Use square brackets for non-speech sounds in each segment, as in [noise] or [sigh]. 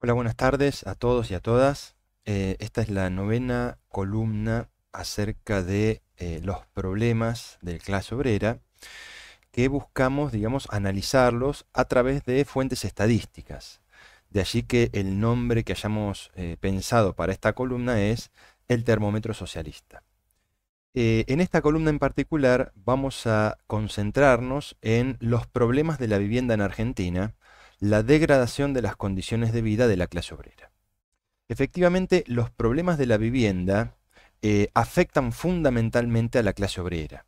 Hola, buenas tardes a todos y a todas. Eh, esta es la novena columna acerca de eh, los problemas de clase obrera que buscamos, digamos, analizarlos a través de fuentes estadísticas. De allí que el nombre que hayamos eh, pensado para esta columna es el termómetro socialista. en esta columna en particular vamos a concentrarnos en los problemas de la vivienda en Argentina, la degradación de las condiciones de vida de la clase obrera. Efectivamente, los problemas de la vivienda eh, afectan fundamentalmente a la clase obrera.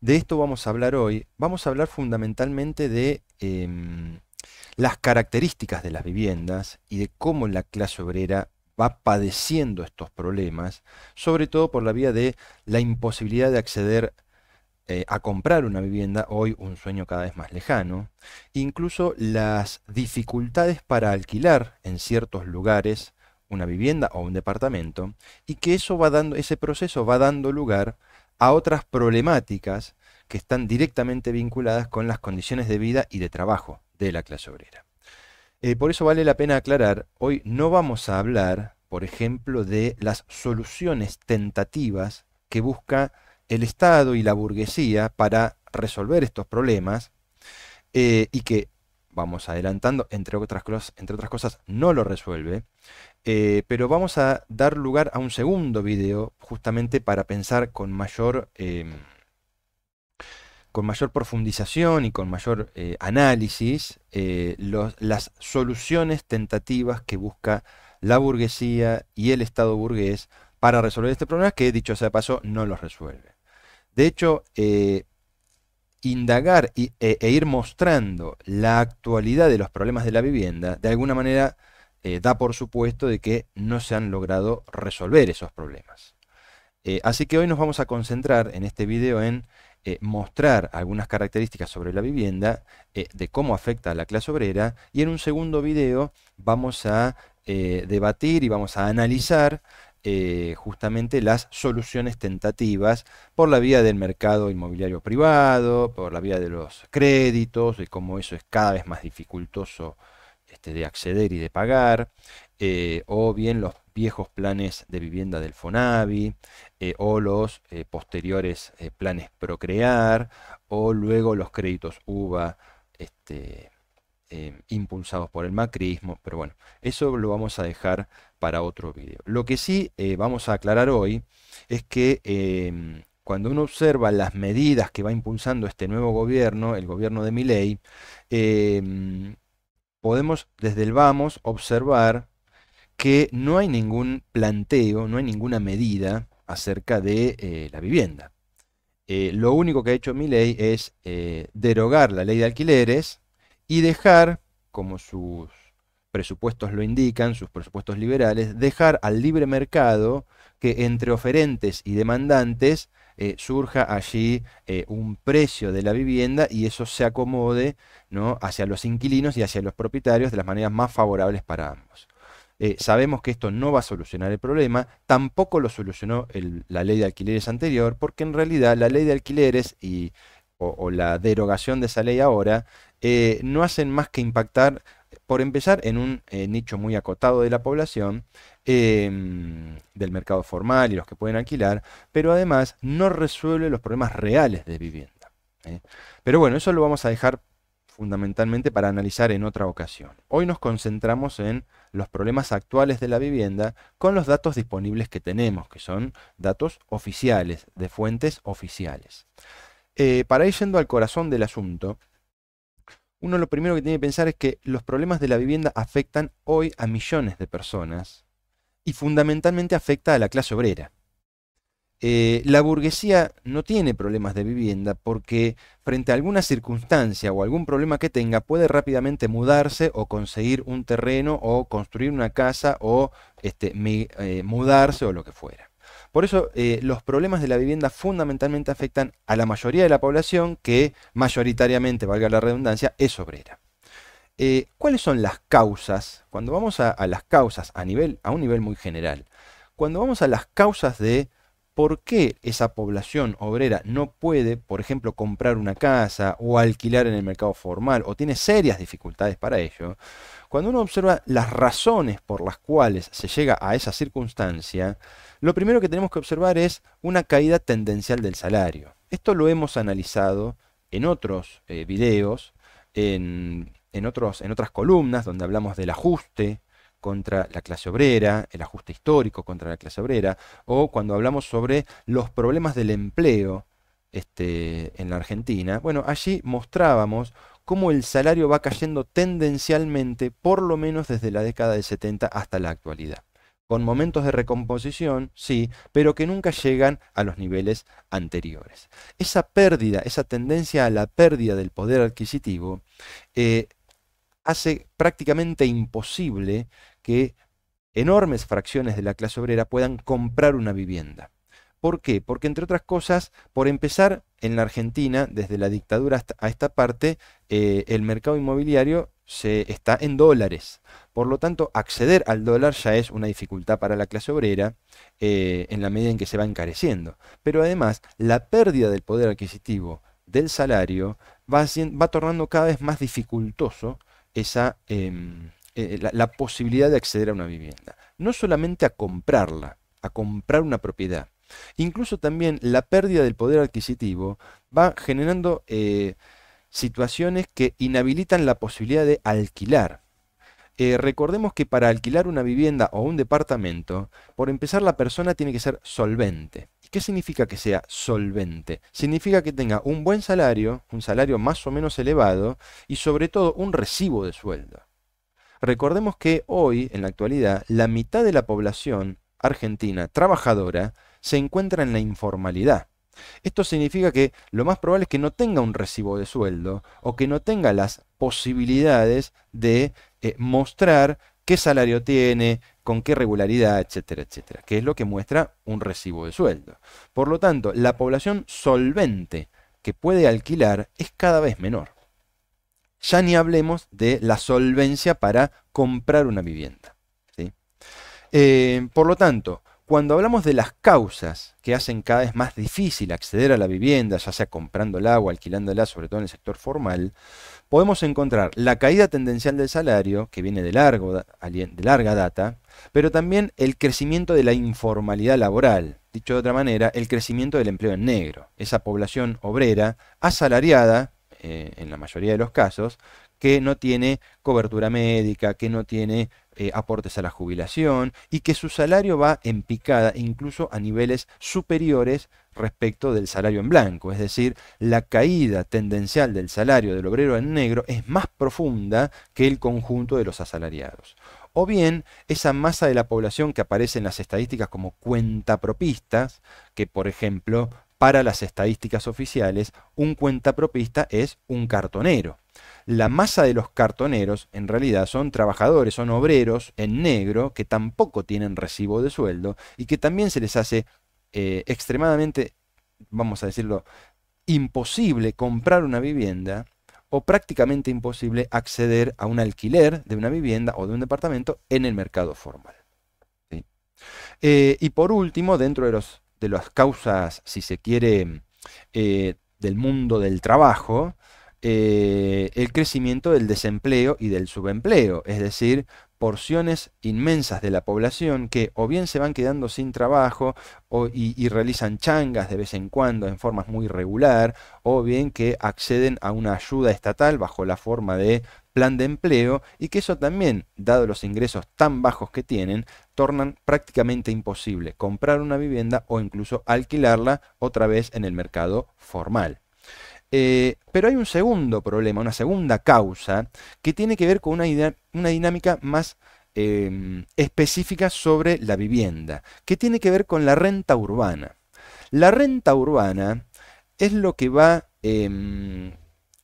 De esto vamos a hablar hoy. Vamos a hablar fundamentalmente de em, las características de las viviendas y de cómo la clase obrera va padeciendo estos problemas, sobre todo por la vía de la imposibilidad de acceder eh, a comprar una vivienda, hoy un sueño cada vez más lejano, incluso las dificultades para alquilar en ciertos lugares una vivienda o un departamento, y que eso va dando, ese proceso va dando lugar a otras problemáticas que están directamente vinculadas con las condiciones de vida y de trabajo de la clase obrera. Eh, por eso vale la pena aclarar, hoy no vamos a hablar, por ejemplo, de las soluciones tentativas que busca el Estado y la burguesía para resolver estos problemas eh, y que, vamos adelantando, entre otras, cosas, no lo resuelve. Eh, pero vamos a dar lugar a un segundo video justamente para pensar con mayor, em, con mayor profundización y con mayor eh, análisis las soluciones tentativas que busca la burguesía y el Estado burgués para resolver este problema que, dicho sea paso, no lo resuelve. De hecho, eh, indagar e, e, ir mostrando la actualidad de los problemas de la vivienda, de alguna manera eh, da por supuesto de que no se han logrado resolver esos problemas. Eh, así que hoy nos vamos a concentrar en este video en mostrar algunas características sobre la vivienda, de cómo afecta a la clase obrera, y en un segundo video vamos a debatir y vamos a analizar eh, justamente las soluciones tentativas por la vía del mercado inmobiliario privado, por la vía de los créditos, de cómo eso es cada vez más dificultoso este, de acceder y de pagar, eh, o bien los viejos planes de vivienda del FONAVI, eh, o los posteriores planes Procrear, o luego los créditos UVA. Este, impulsados por el macrismo, pero bueno, eso lo vamos a dejar para otro video. Lo que sí eh, vamos a aclarar hoy es que em, cuando uno observa las medidas que va impulsando este nuevo gobierno, el gobierno de Miley, em, podemos desde el vamos observar que no hay ningún planteo, no hay ninguna medida acerca de eh, la vivienda. Eh, lo único que ha hecho ley es derogar la ley de alquileres y dejar como sus presupuestos lo indican, sus presupuestos liberales, dejar al libre mercado que entre oferentes y demandantes eh, surja allí eh, un precio de la vivienda y eso se acomode ¿no? hacia los inquilinos y hacia los propietarios de las maneras más favorables para ambos. Eh, sabemos que esto no va a solucionar el problema, tampoco lo solucionó la ley de alquileres anterior, porque en realidad la ley de alquileres y, o la derogación de esa ley ahora no hacen más que impactar por empezar, en un eh, nicho muy acotado de la población, em, del mercado formal y los que pueden alquilar, pero además no resuelve los problemas reales de vivienda. ¿eh? Pero bueno, eso lo vamos a dejar fundamentalmente para analizar en otra ocasión. Hoy nos concentramos en los problemas actuales de la vivienda con los datos disponibles que tenemos, que son datos oficiales, de fuentes oficiales. Eh, para ir yendo al corazón del asunto, uno lo primero que tiene que pensar es que los problemas de la vivienda afectan hoy a millones de personas y fundamentalmente afecta a la clase obrera. Eh, la burguesía no tiene problemas de vivienda porque frente a alguna circunstancia o algún problema que tenga puede rápidamente mudarse o conseguir un terreno o construir una casa o este, eh, mudarse o lo que fuera. Por eso eh, los problemas de la vivienda fundamentalmente afectan a la mayoría de la población que mayoritariamente, valga la redundancia, es obrera. Eh, ¿Cuáles son las causas? Cuando vamos a, a, las causas a, nivel, a un nivel muy general, cuando vamos a las causas de por qué esa población obrera no puede, por ejemplo, comprar una casa o alquilar en el mercado formal o tiene serias dificultades para ello, cuando uno observa las razones por las cuales se llega a esa circunstancia, lo primero que tenemos que observar es una caída tendencial del salario. Esto lo hemos analizado en otros eh, videos, en, otros, en otras columnas donde hablamos del ajuste contra la clase obrera, el ajuste histórico contra la clase obrera, o cuando hablamos sobre los problemas del empleo este, en la Argentina. Bueno, allí mostrábamos cómo el salario va cayendo tendencialmente, por lo menos desde la década de 70 hasta la actualidad. Con momentos de recomposición, sí, pero que nunca llegan a los niveles anteriores. Esa pérdida, esa tendencia a la pérdida del poder adquisitivo, eh, hace prácticamente imposible que enormes fracciones de la clase obrera puedan comprar una vivienda. ¿Por qué? Porque entre otras cosas, por empezar, en la Argentina, desde la dictadura hasta a esta parte, eh, el mercado inmobiliario se está en dólares. Por lo tanto, acceder al dólar ya es una dificultad para la clase obrera eh, en la medida en que se va encareciendo. Pero además, la pérdida del poder adquisitivo del salario va, va tornando cada vez más dificultoso esa, em, eh, la posibilidad de acceder a una vivienda. No solamente a comprarla, a comprar una propiedad, Incluso también la pérdida del poder adquisitivo va generando eh, situaciones que inhabilitan la posibilidad de alquilar. Eh, recordemos que para alquilar una vivienda o un departamento, por empezar la persona tiene que ser solvente. ¿Qué significa que sea solvente? Significa que tenga un buen salario, un salario más o menos elevado y sobre todo un recibo de sueldo. Recordemos que hoy, en la actualidad, la mitad de la población argentina trabajadora se encuentra en la informalidad. Esto significa que lo más probable es que no tenga un recibo de sueldo o que no tenga las posibilidades de eh, mostrar qué salario tiene, con qué regularidad, etcétera, etcétera, que es lo que muestra un recibo de sueldo. Por lo tanto, la población solvente que puede alquilar es cada vez menor. Ya ni hablemos de la solvencia para comprar una vivienda. ¿sí? Eh, por lo tanto, cuando hablamos de las causas que hacen cada vez más difícil acceder a la vivienda, ya sea comprándola o alquilándola, sobre todo en el sector formal, podemos encontrar la caída tendencial del salario, que viene de, largo, de larga data, pero también el crecimiento de la informalidad laboral, dicho de otra manera, el crecimiento del empleo en negro, esa población obrera asalariada, eh, en la mayoría de los casos, que no tiene cobertura médica, que no tiene eh, aportes a la jubilación y que su salario va en picada incluso a niveles superiores respecto del salario en blanco. Es decir, la caída tendencial del salario del obrero en negro es más profunda que el conjunto de los asalariados. O bien esa masa de la población que aparece en las estadísticas como cuentapropistas, que por ejemplo para las estadísticas oficiales un cuentapropista es un cartonero. La masa de los cartoneros en realidad son trabajadores, son obreros en negro que tampoco tienen recibo de sueldo y que también se les hace eh, extremadamente, vamos a decirlo, imposible comprar una vivienda o prácticamente imposible acceder a un alquiler de una vivienda o de un departamento en el mercado formal. Eh, y por último, dentro de, los, de las causas, si se quiere, eh, del mundo del trabajo, eh, el crecimiento del desempleo y del subempleo, es decir, porciones inmensas de la población que o bien se van quedando sin trabajo y, y, realizan changas de vez en cuando en formas muy irregular, o bien que acceden a una ayuda estatal bajo la forma de plan de empleo y que eso también, dado los ingresos tan bajos que tienen, tornan prácticamente imposible comprar una vivienda o incluso alquilarla otra vez en el mercado formal. Eh, pero hay un segundo problema, una segunda causa, que tiene que ver con una, dinámica más em, específica sobre la vivienda, que tiene que ver con la renta urbana. La renta urbana es lo que va em,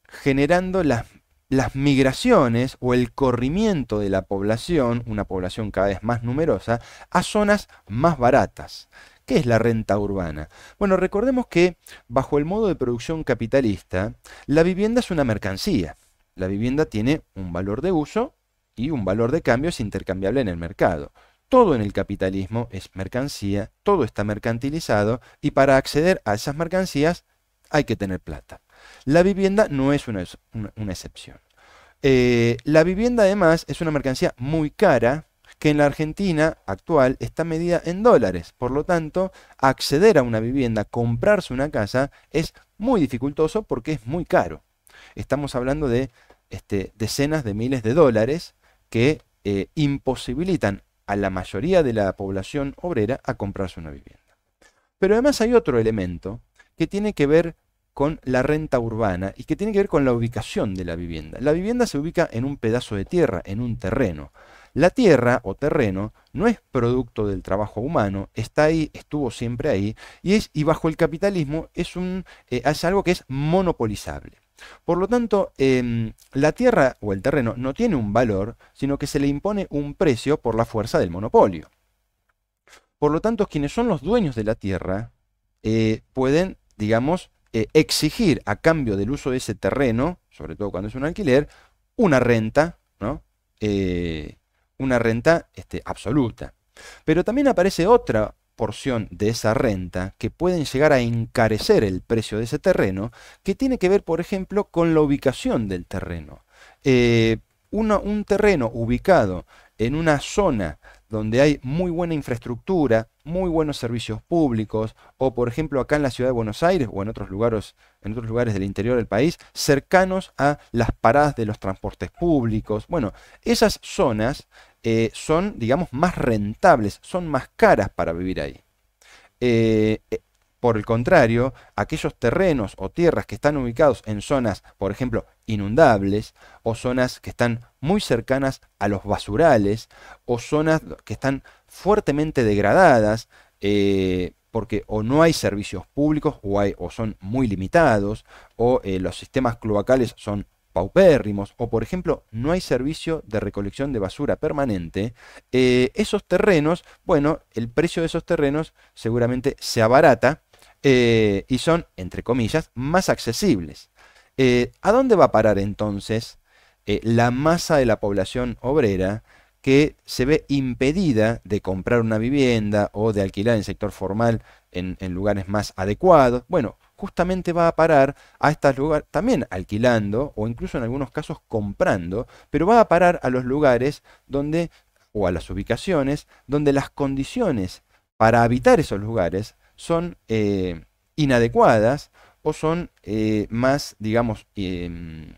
generando las migraciones o el corrimiento de la población, una población cada vez más numerosa, a zonas más baratas es la renta urbana? Bueno, recordemos que bajo el modo de producción capitalista, la vivienda es una mercancía. La vivienda tiene un valor de uso y un valor de cambio es intercambiable en el mercado. Todo en el capitalismo es mercancía, todo está mercantilizado y para acceder a esas mercancías hay que tener plata. La vivienda no es una, excepción. Eh, la vivienda además es una mercancía muy cara que en la Argentina actual está medida en dólares. Por lo tanto, acceder a una vivienda, comprarse una casa, es muy dificultoso porque es muy caro. Estamos hablando de este, decenas de miles de dólares que eh, imposibilitan a la mayoría de la población obrera a comprarse una vivienda. Pero además hay otro elemento que tiene que ver con la renta urbana y que tiene que ver con la ubicación de la vivienda. La vivienda se ubica en un pedazo de tierra, en un terreno. La tierra o terreno no es producto del trabajo humano, está ahí, estuvo siempre ahí, y, es, y bajo el capitalismo es, eh, algo que es monopolizable. Por lo tanto, em, la tierra o el terreno no tiene un valor, sino que se le impone un precio por la fuerza del monopolio. Por lo tanto, quienes son los dueños de la tierra eh, pueden, digamos, eh, exigir a cambio del uso de ese terreno, sobre todo cuando es un alquiler, una renta, ¿no? una renta este, absoluta. Pero también aparece otra porción de esa renta que pueden llegar a encarecer el precio de ese terreno, que tiene que ver, por ejemplo, con la ubicación del terreno. Eh, un terreno ubicado en una zona donde hay muy buena infraestructura, muy buenos servicios públicos, o por ejemplo acá en la ciudad de Buenos Aires o en otros lugares, en otros lugares del interior del país, cercanos a las paradas de los transportes públicos. Bueno, esas zonas eh, son, digamos, más rentables, son más caras para vivir ahí. Eh, eh, por el contrario, aquellos terrenos o tierras que están ubicados en zonas, por ejemplo, inundables, o zonas que están muy cercanas a los basurales, o zonas que están fuertemente degradadas, porque o no hay servicios públicos o, hay, o son muy limitados, o los sistemas cloacales son paupérrimos o por ejemplo no hay servicio de recolección de basura permanente, eh, esos terrenos, bueno, el precio de esos terrenos seguramente se abarata eh, y son, entre comillas, más accesibles. Eh, ¿A dónde va a parar entonces la masa de la población obrera que se ve impedida de comprar una vivienda o de alquilar en sector formal en, en lugares más adecuados? Bueno, justamente va a parar a estos lugares, también alquilando o incluso en algunos casos comprando, pero va a parar a los lugares donde, o a las ubicaciones, donde las condiciones para habitar esos lugares son eh, inadecuadas o son eh, más, digamos, em,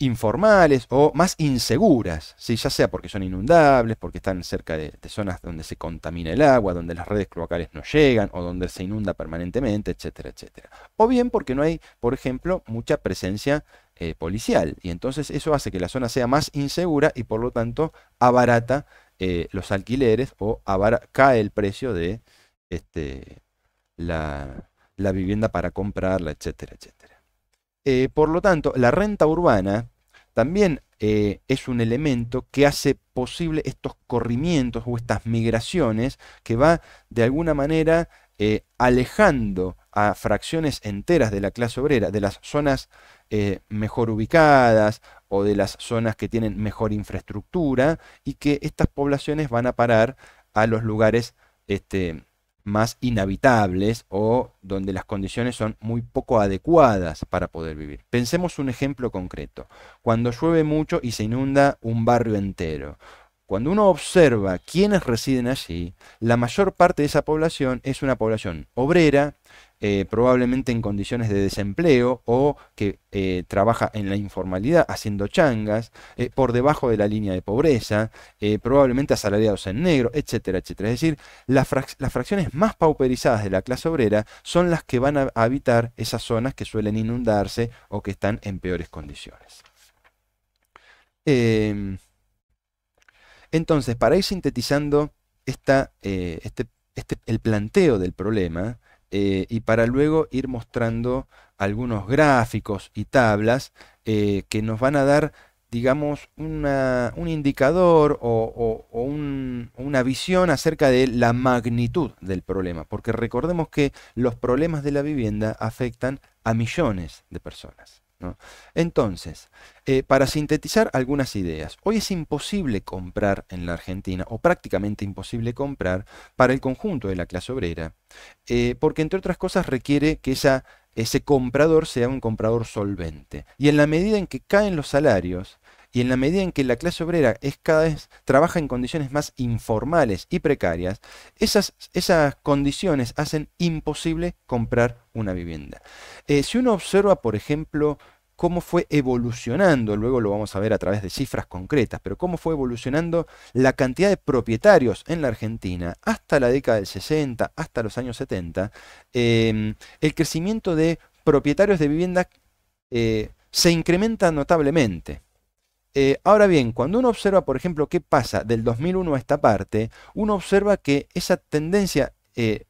informales o más inseguras, ya sea porque son inundables, porque están cerca de, zonas donde se contamina el agua, donde las redes cloacales no llegan o donde se inunda permanentemente, etcétera, etcétera. O bien porque no hay, por ejemplo, mucha presencia eh, policial y entonces eso hace que la zona sea más insegura y por lo tanto abarata eh, los alquileres o cae el precio de este, la, la vivienda para comprarla, etcétera, etcétera. Eh, por lo tanto, la renta urbana también eh, es un elemento que hace posible estos corrimientos o estas migraciones que va de alguna manera eh, alejando a fracciones enteras de la clase obrera, de las zonas mejor ubicadas o de las zonas que tienen mejor infraestructura y que estas poblaciones van a parar a los lugares este, más inhabitables o donde las condiciones son muy poco adecuadas para poder vivir. Pensemos un ejemplo concreto. Cuando llueve mucho y se inunda un barrio entero. Cuando uno observa quiénes residen allí, la mayor parte de esa población es una población obrera, eh, probablemente en condiciones de desempleo o que eh, trabaja en la informalidad haciendo changas, eh, por debajo de la línea de pobreza, probablemente asalariados en negro, etcétera, etcétera. Es decir, las, fracciones más pauperizadas de la clase obrera son las que van a habitar esas zonas que suelen inundarse o que están en peores condiciones. Em, entonces, para ir sintetizando este, este, el planteo del problema, eh, y para luego ir mostrando algunos gráficos y tablas eh, que nos van a dar, digamos, un indicador o, una visión acerca de la magnitud del problema, porque recordemos que los problemas de la vivienda afectan a millones de personas. Entonces, eh, para sintetizar algunas ideas, hoy es imposible comprar en la Argentina, o prácticamente imposible comprar para el conjunto de la clase obrera, eh, porque entre otras cosas requiere que ese comprador sea un comprador solvente. Y en la medida en que caen los salarios, y en la medida en que la clase obrera es cada vez trabaja en condiciones más informales y precarias, esas, condiciones hacen imposible comprar una vivienda. Eh, si uno observa, por ejemplo, cómo fue evolucionando, luego lo vamos a ver a través de cifras concretas, pero cómo fue evolucionando la cantidad de propietarios en la Argentina hasta la década del 60, hasta los años 70, em, el crecimiento de propietarios de vivienda eh, se incrementa notablemente. Eh, ahora bien, cuando uno observa, por ejemplo, qué pasa del 2001 a esta parte, uno observa que esa tendencia eh,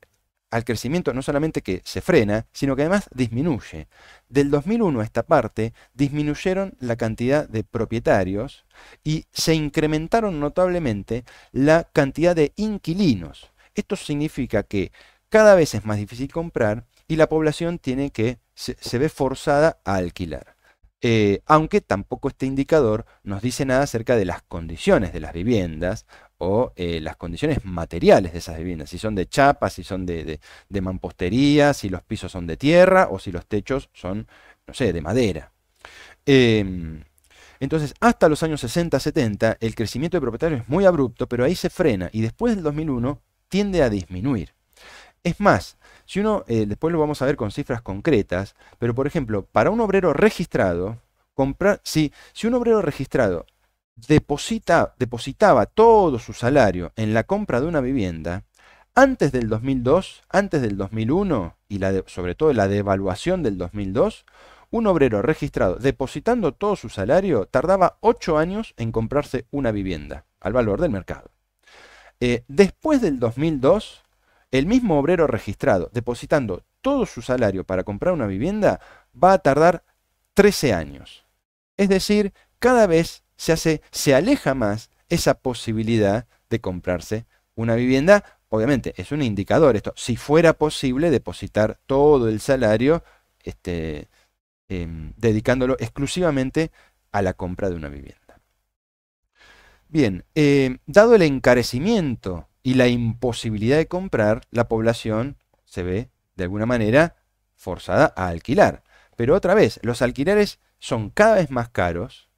al crecimiento no solamente que se frena, sino que además disminuye. Del 2001 a esta parte disminuyeron la cantidad de propietarios y se incrementaron notablemente la cantidad de inquilinos. Esto significa que cada vez es más difícil comprar y la población tiene que se ve forzada a alquilar. Eh, aunque tampoco este indicador nos dice nada acerca de las condiciones de las viviendas o eh, las condiciones materiales de esas viviendas, si son de chapa, si son de, mampostería, si los pisos son de tierra o si los techos son, no sé, de madera. Em, entonces, hasta los años 60-70, el crecimiento de propietarios es muy abrupto, pero ahí se frena y después del 2001 tiende a disminuir. Es más, si uno, eh, después lo vamos a ver con cifras concretas, pero por ejemplo, para un obrero registrado, si, un obrero registrado depositaba todo su salario en la compra de una vivienda, antes del 2002, antes del 2001 y sobre todo la devaluación del 2002, un obrero registrado depositando todo su salario tardaba 8 años en comprarse una vivienda al valor del mercado. Eh, después del 2002, el mismo obrero registrado depositando todo su salario para comprar una vivienda va a tardar 13 años. Es decir, cada vez se, hace, se aleja más esa posibilidad de comprarse una vivienda. Obviamente, es un indicador esto. Si fuera posible depositar todo el salario este, em, dedicándolo exclusivamente a la compra de una vivienda. Bien, eh, dado el encarecimiento y la imposibilidad de comprar, la población se ve de alguna manera forzada a alquilar. Pero otra vez, los alquileres son cada vez más caros,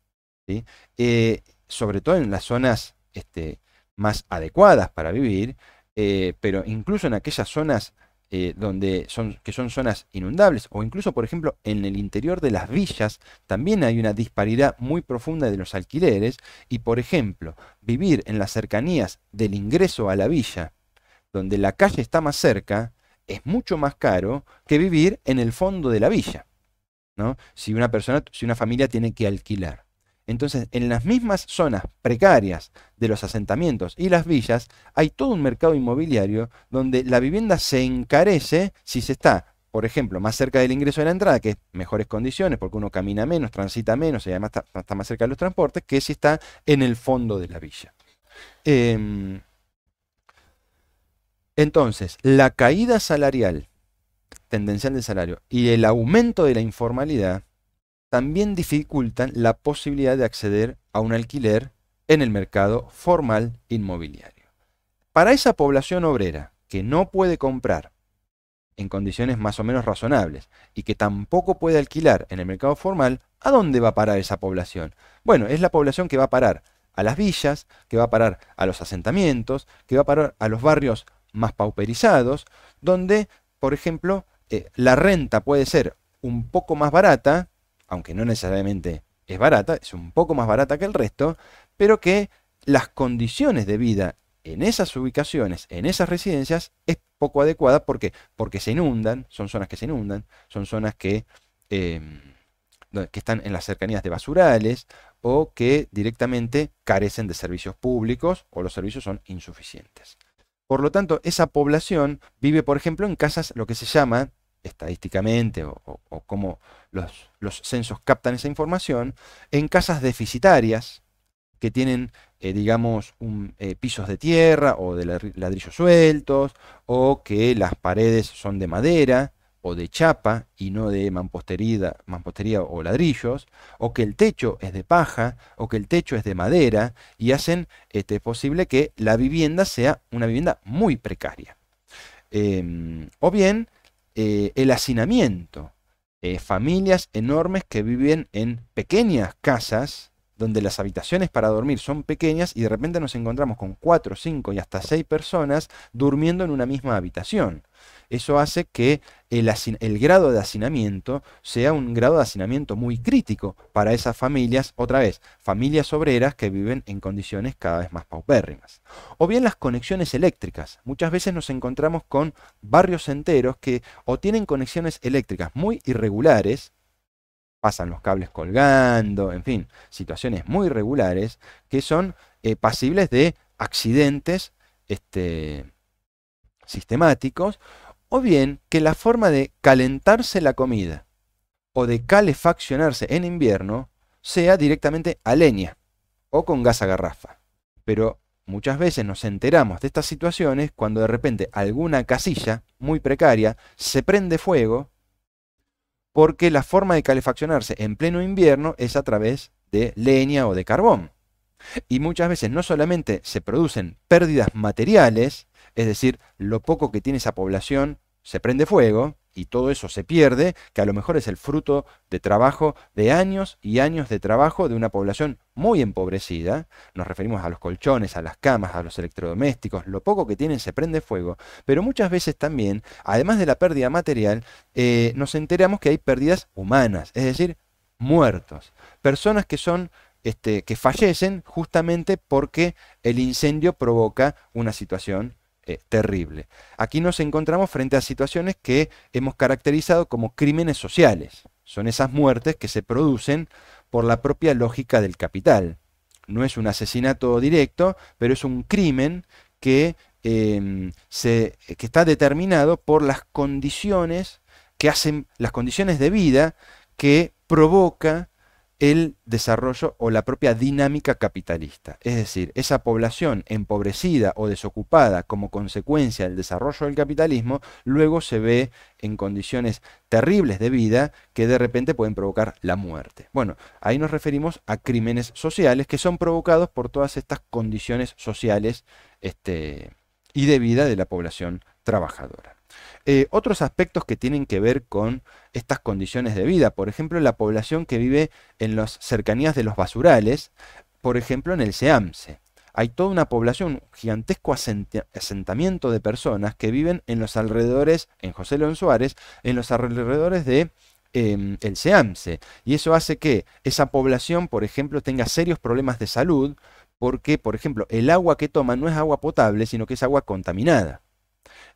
eh, sobre todo en las zonas este, más adecuadas para vivir, eh, pero incluso en aquellas zonas eh, donde son, que son zonas inundables, o incluso, por ejemplo, en el interior de las villas, también hay una disparidad muy profunda de los alquileres, y, por ejemplo, vivir en las cercanías del ingreso a la villa, donde la calle está más cerca, es mucho más caro que vivir en el fondo de la villa, ¿no? si una persona, si una familia tiene que alquilar. Entonces, en las mismas zonas precarias de los asentamientos y las villas, hay todo un mercado inmobiliario donde la vivienda se encarece si se está por ejemplo, más cerca del ingreso de la entrada, que es mejores condiciones, porque uno camina menos, transita menos y además está, más cerca de los transportes, que si está en el fondo de la villa. Em, entonces, la caída salarial, tendencial del salario, y el aumento de la informalidad también dificultan la posibilidad de acceder a un alquiler en el mercado formal inmobiliario. Para esa población obrera que no puede comprar en condiciones más o menos razonables y que tampoco puede alquilar en el mercado formal, ¿a dónde va a parar esa población? Bueno, es la población que va a parar a las villas, que va a parar a los asentamientos, que va a parar a los barrios más pauperizados, donde, por ejemplo, eh, la renta puede ser un poco más barata aunque no necesariamente es barata, es un poco más barata que el resto, pero que las condiciones de vida en esas ubicaciones, en esas residencias, es poco adecuada porque, porque se inundan, son zonas que se inundan, son zonas que, em, que están en las cercanías de basurales o que directamente carecen de servicios públicos o los servicios son insuficientes. Por lo tanto, esa población vive, por ejemplo, en casas, lo que se llama estadísticamente o, cómo los, censos captan esa información, en casas deficitarias que tienen, eh, digamos, eh, pisos de tierra o de ladrillos sueltos, o que las paredes son de madera o de chapa y no de mampostería, mampostería o ladrillos, o que el techo es de paja, o que el techo es de madera, y hacen este, posible que la vivienda sea una vivienda muy precaria. Em, o bien eh, el hacinamiento. Eh, familias enormes que viven en pequeñas casas, donde las habitaciones para dormir son pequeñas y de repente nos encontramos con cuatro cinco y hasta seis personas durmiendo en una misma habitación. Eso hace que el, grado de hacinamiento sea un grado de hacinamiento muy crítico para esas familias, otra vez, familias obreras que viven en condiciones cada vez más paupérrimas. O bien las conexiones eléctricas. Muchas veces nos encontramos con barrios enteros que o tienen conexiones eléctricas muy irregulares, pasan los cables colgando, en fin, situaciones muy irregulares que son eh, pasibles de accidentes este, sistemáticos o bien que la forma de calentarse la comida o de calefaccionarse en invierno sea directamente a leña o con gas a garrafa. Pero muchas veces nos enteramos de estas situaciones cuando de repente alguna casilla muy precaria se prende fuego porque la forma de calefaccionarse en pleno invierno es a través de leña o de carbón. Y muchas veces no solamente se producen pérdidas materiales, es decir, lo poco que tiene esa población se prende fuego y todo eso se pierde, que a lo mejor es el fruto de trabajo de años y años de trabajo de una población muy empobrecida. Nos referimos a los colchones, a las camas, a los electrodomésticos, lo poco que tienen se prende fuego. Pero muchas veces también, además de la pérdida material, eh, nos enteramos que hay pérdidas humanas, es decir, muertos. Personas que son este, que fallecen justamente porque el incendio provoca una situación eh, terrible. Aquí nos encontramos frente a situaciones que hemos caracterizado como crímenes sociales. Son esas muertes que se producen por la propia lógica del capital. No es un asesinato directo, pero es un crimen que, em, se, que está determinado por las condiciones que hacen, las condiciones de vida que provoca el desarrollo o la propia dinámica capitalista. Es decir, esa población empobrecida o desocupada como consecuencia del desarrollo del capitalismo, luego se ve en condiciones terribles de vida que de repente pueden provocar la muerte. Bueno, ahí nos referimos a crímenes sociales que son provocados por todas estas condiciones sociales este, y de vida de la población trabajadora. Eh, otros aspectos que tienen que ver con estas condiciones de vida, por ejemplo, la población que vive en las cercanías de los basurales, por ejemplo, en el Seamse. Hay toda una población, un gigantesco asentamiento de personas que viven en los alrededores, en José León Suárez, en los alrededores de em, el SEAMSE. Y eso hace que esa población, por ejemplo, tenga serios problemas de salud porque, por ejemplo, el agua que toman no es agua potable, sino que es agua contaminada.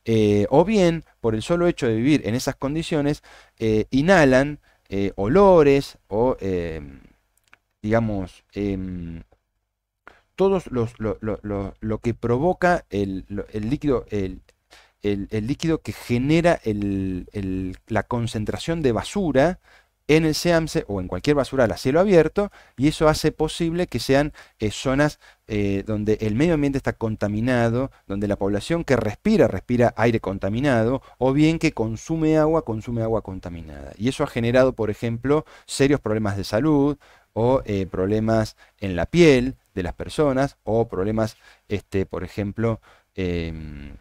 Eh, o bien por el solo hecho de vivir en esas condiciones, eh, inhalan eh, olores o, em, digamos, em, todos lo, que provoca el, líquido, el, líquido que genera la concentración de basura en el SEAMSE o en cualquier basura a cielo abierto y eso hace posible que sean eh, zonas eh, donde el medio ambiente está contaminado, donde la población que respira respira aire contaminado o bien que consume agua consume agua contaminada. Y eso ha generado, por ejemplo, serios problemas de salud o eh, problemas en la piel de las personas o problemas, este, por ejemplo, em,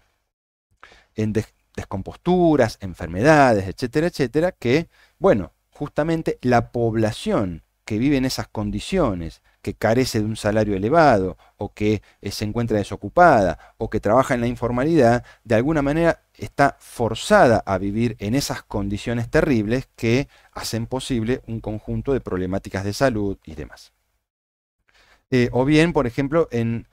en descomposturas, enfermedades, etcétera, etcétera, que, bueno, justamente la población que vive en esas condiciones, que carece de un salario elevado, o que eh, se encuentra desocupada, o que trabaja en la informalidad, de alguna manera está forzada a vivir en esas condiciones terribles que hacen posible un conjunto de problemáticas de salud y demás. Eh, o bien, por ejemplo, en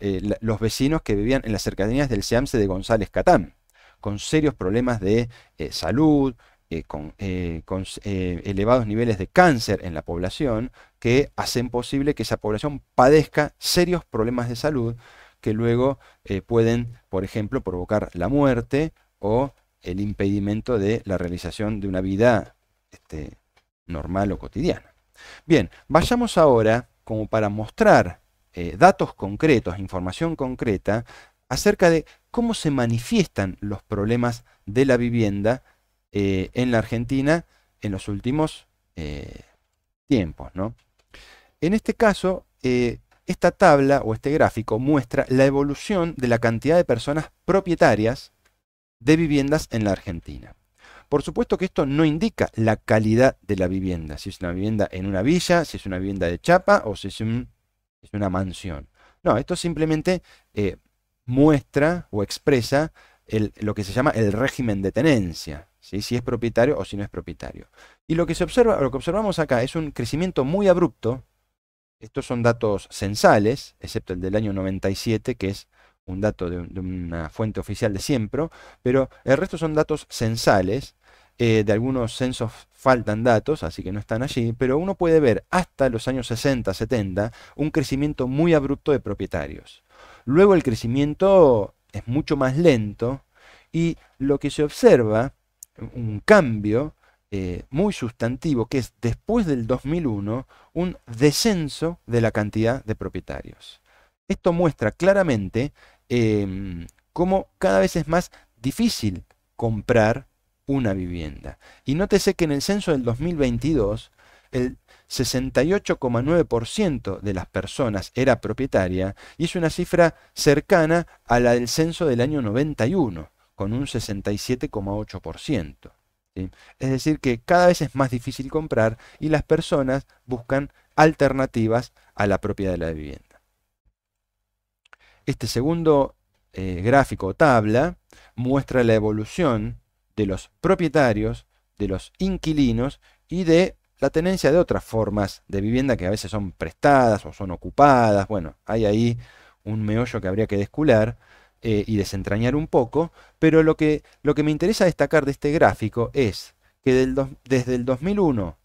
eh, los vecinos que vivían en las cercanías del SEAMSE de González Catán, con serios problemas de salud, eh, con, eh, eh, elevados niveles de cáncer en la población que hacen posible que esa población padezca serios problemas de salud que luego pueden, por ejemplo, provocar la muerte o el impedimento de la realización de una vida este, normal o cotidiana. Bien, vayamos ahora como para mostrar datos concretos, información concreta acerca de cómo se manifiestan los problemas de la vivienda eh, en la Argentina en los últimos eh, tiempos. En este caso, eh, esta tabla o este gráfico muestra la evolución de la cantidad de personas propietarias de viviendas en la Argentina. Por supuesto que esto no indica la calidad de la vivienda, si es una vivienda en una villa, si es una vivienda de chapa o si es, una mansión. No, esto simplemente muestra o expresa lo que se llama el régimen de tenencia si es propietario o si no es propietario. Y lo que, se observa, lo que observamos acá es un crecimiento muy abrupto. Estos son datos censales, excepto el del año 97, que es un dato de, una fuente oficial de siempre pero el resto son datos censales. Eh, de algunos censos faltan datos, así que no están allí, pero uno puede ver hasta los años 60, 70 un crecimiento muy abrupto de propietarios. Luego el crecimiento es mucho más lento y lo que se observa un cambio eh, muy sustantivo, que es después del 2001 un descenso de la cantidad de propietarios. Esto muestra claramente em, cómo cada vez es más difícil comprar una vivienda. Y nótese que en el censo del 2022 el 68,9% de las personas era propietaria y es una cifra cercana a la del censo del año 91 con un 67,8%. Es decir, que cada vez es más difícil comprar y las personas buscan alternativas a la propiedad de la vivienda. Este segundo eh, gráfico o tabla muestra la evolución de los propietarios, de los inquilinos y de la tenencia de otras formas de vivienda que a veces son prestadas o son ocupadas. Bueno, hay ahí un meollo que habría que descular, eh, y desentrañar un poco, pero lo que, lo que me interesa destacar de este gráfico es que desde el 2001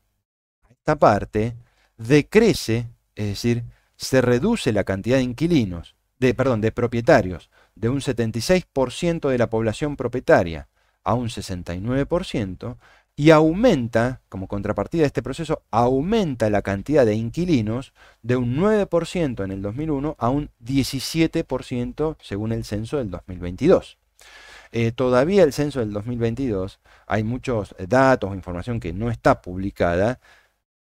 a esta parte decrece, es decir, se reduce la cantidad de inquilinos, de, perdón, de propietarios, de un 76% de la población propietaria a un 69%, y aumenta, como contrapartida de este proceso, aumenta la cantidad de inquilinos de un 9% en el 2001 a un 17% según el censo del 2022. Eh, todavía el censo del 2022 hay muchos eh, datos información que no está publicada.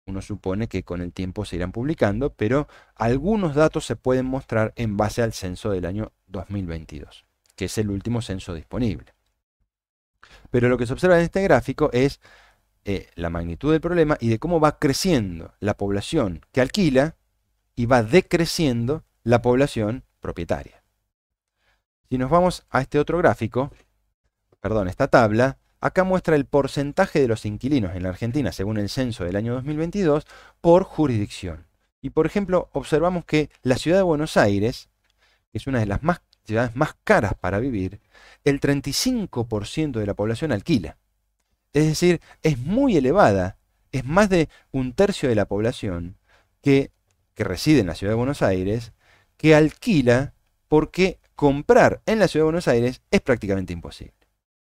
Uno supone que con el tiempo se irán publicando, pero algunos datos se pueden mostrar en base al censo del año 2022, que es el último censo disponible. Pero lo que se observa en este gráfico es eh, la magnitud del problema y de cómo va creciendo la población que alquila y va decreciendo la población propietaria. Si nos vamos a este otro gráfico, perdón, esta tabla, acá muestra el porcentaje de los inquilinos en la Argentina según el censo del año 2022 por jurisdicción. Y por ejemplo, observamos que la ciudad de Buenos Aires, que es una de las más ciudades más caras para vivir, el 35% de la población alquila. Es decir, es muy elevada, es más de un tercio de la población que, que reside en la ciudad de Buenos Aires, que alquila porque comprar en la ciudad de Buenos Aires es prácticamente imposible.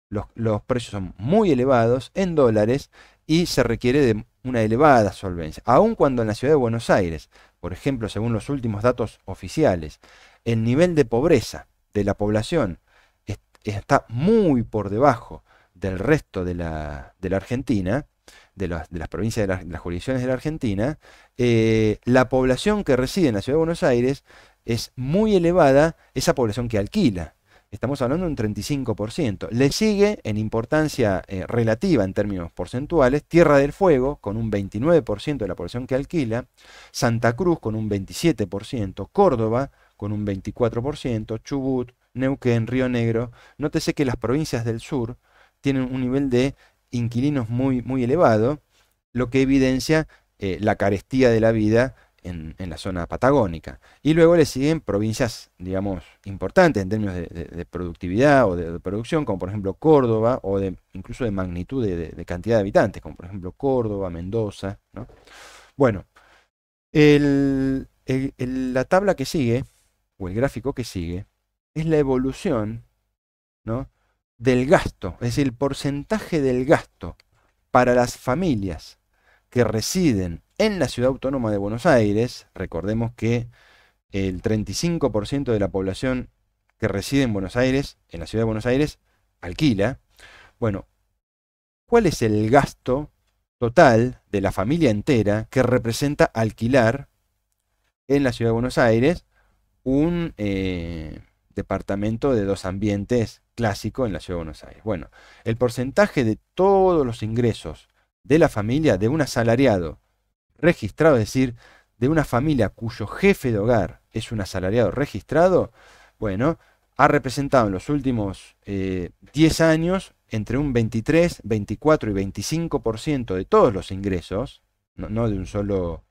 Los, los, precios son muy elevados en dólares y se requiere de una elevada solvencia. Aun cuando en la ciudad de Buenos Aires, por ejemplo, según los últimos datos oficiales, el nivel de pobreza de la población está muy por debajo del resto de la, Argentina, de las, de las, provincias, de, las jurisdicciones de la Argentina, eh, la población que reside en la ciudad de Buenos Aires es muy elevada, esa población que alquila. Estamos hablando de un 35%. Le sigue en importancia eh, relativa en términos porcentuales Tierra del Fuego, con un 29% de la población que alquila, Santa Cruz con un 27%, Córdoba con un 24%, Chubut, Neuquén, Río Negro. Nótese que las provincias del sur tienen un nivel de inquilinos muy, muy elevado, lo que evidencia eh, la carestía de la vida en, la zona patagónica. Y luego le siguen provincias, digamos, importantes en términos de, productividad o de, producción, como por ejemplo Córdoba, o de, incluso de magnitud de, cantidad de habitantes, como por ejemplo Córdoba, Mendoza. Bueno, la tabla que sigue o el gráfico que sigue, es la evolución ¿no? del gasto, es el porcentaje del gasto para las familias que residen en la ciudad autónoma de Buenos Aires. Recordemos que el 35% de la población que reside en Buenos Aires, en la ciudad de Buenos Aires, alquila. Bueno, ¿cuál es el gasto total de la familia entera que representa alquilar en la ciudad de Buenos Aires? un eh, departamento de dos ambientes clásico en la Ciudad de Buenos Aires. Bueno, el porcentaje de todos los ingresos de la familia de un asalariado registrado, es decir, de una familia cuyo jefe de hogar es un asalariado registrado, bueno, ha representado en los últimos 10 eh, años entre un 23, 24 y 25% de todos los ingresos, no de un solo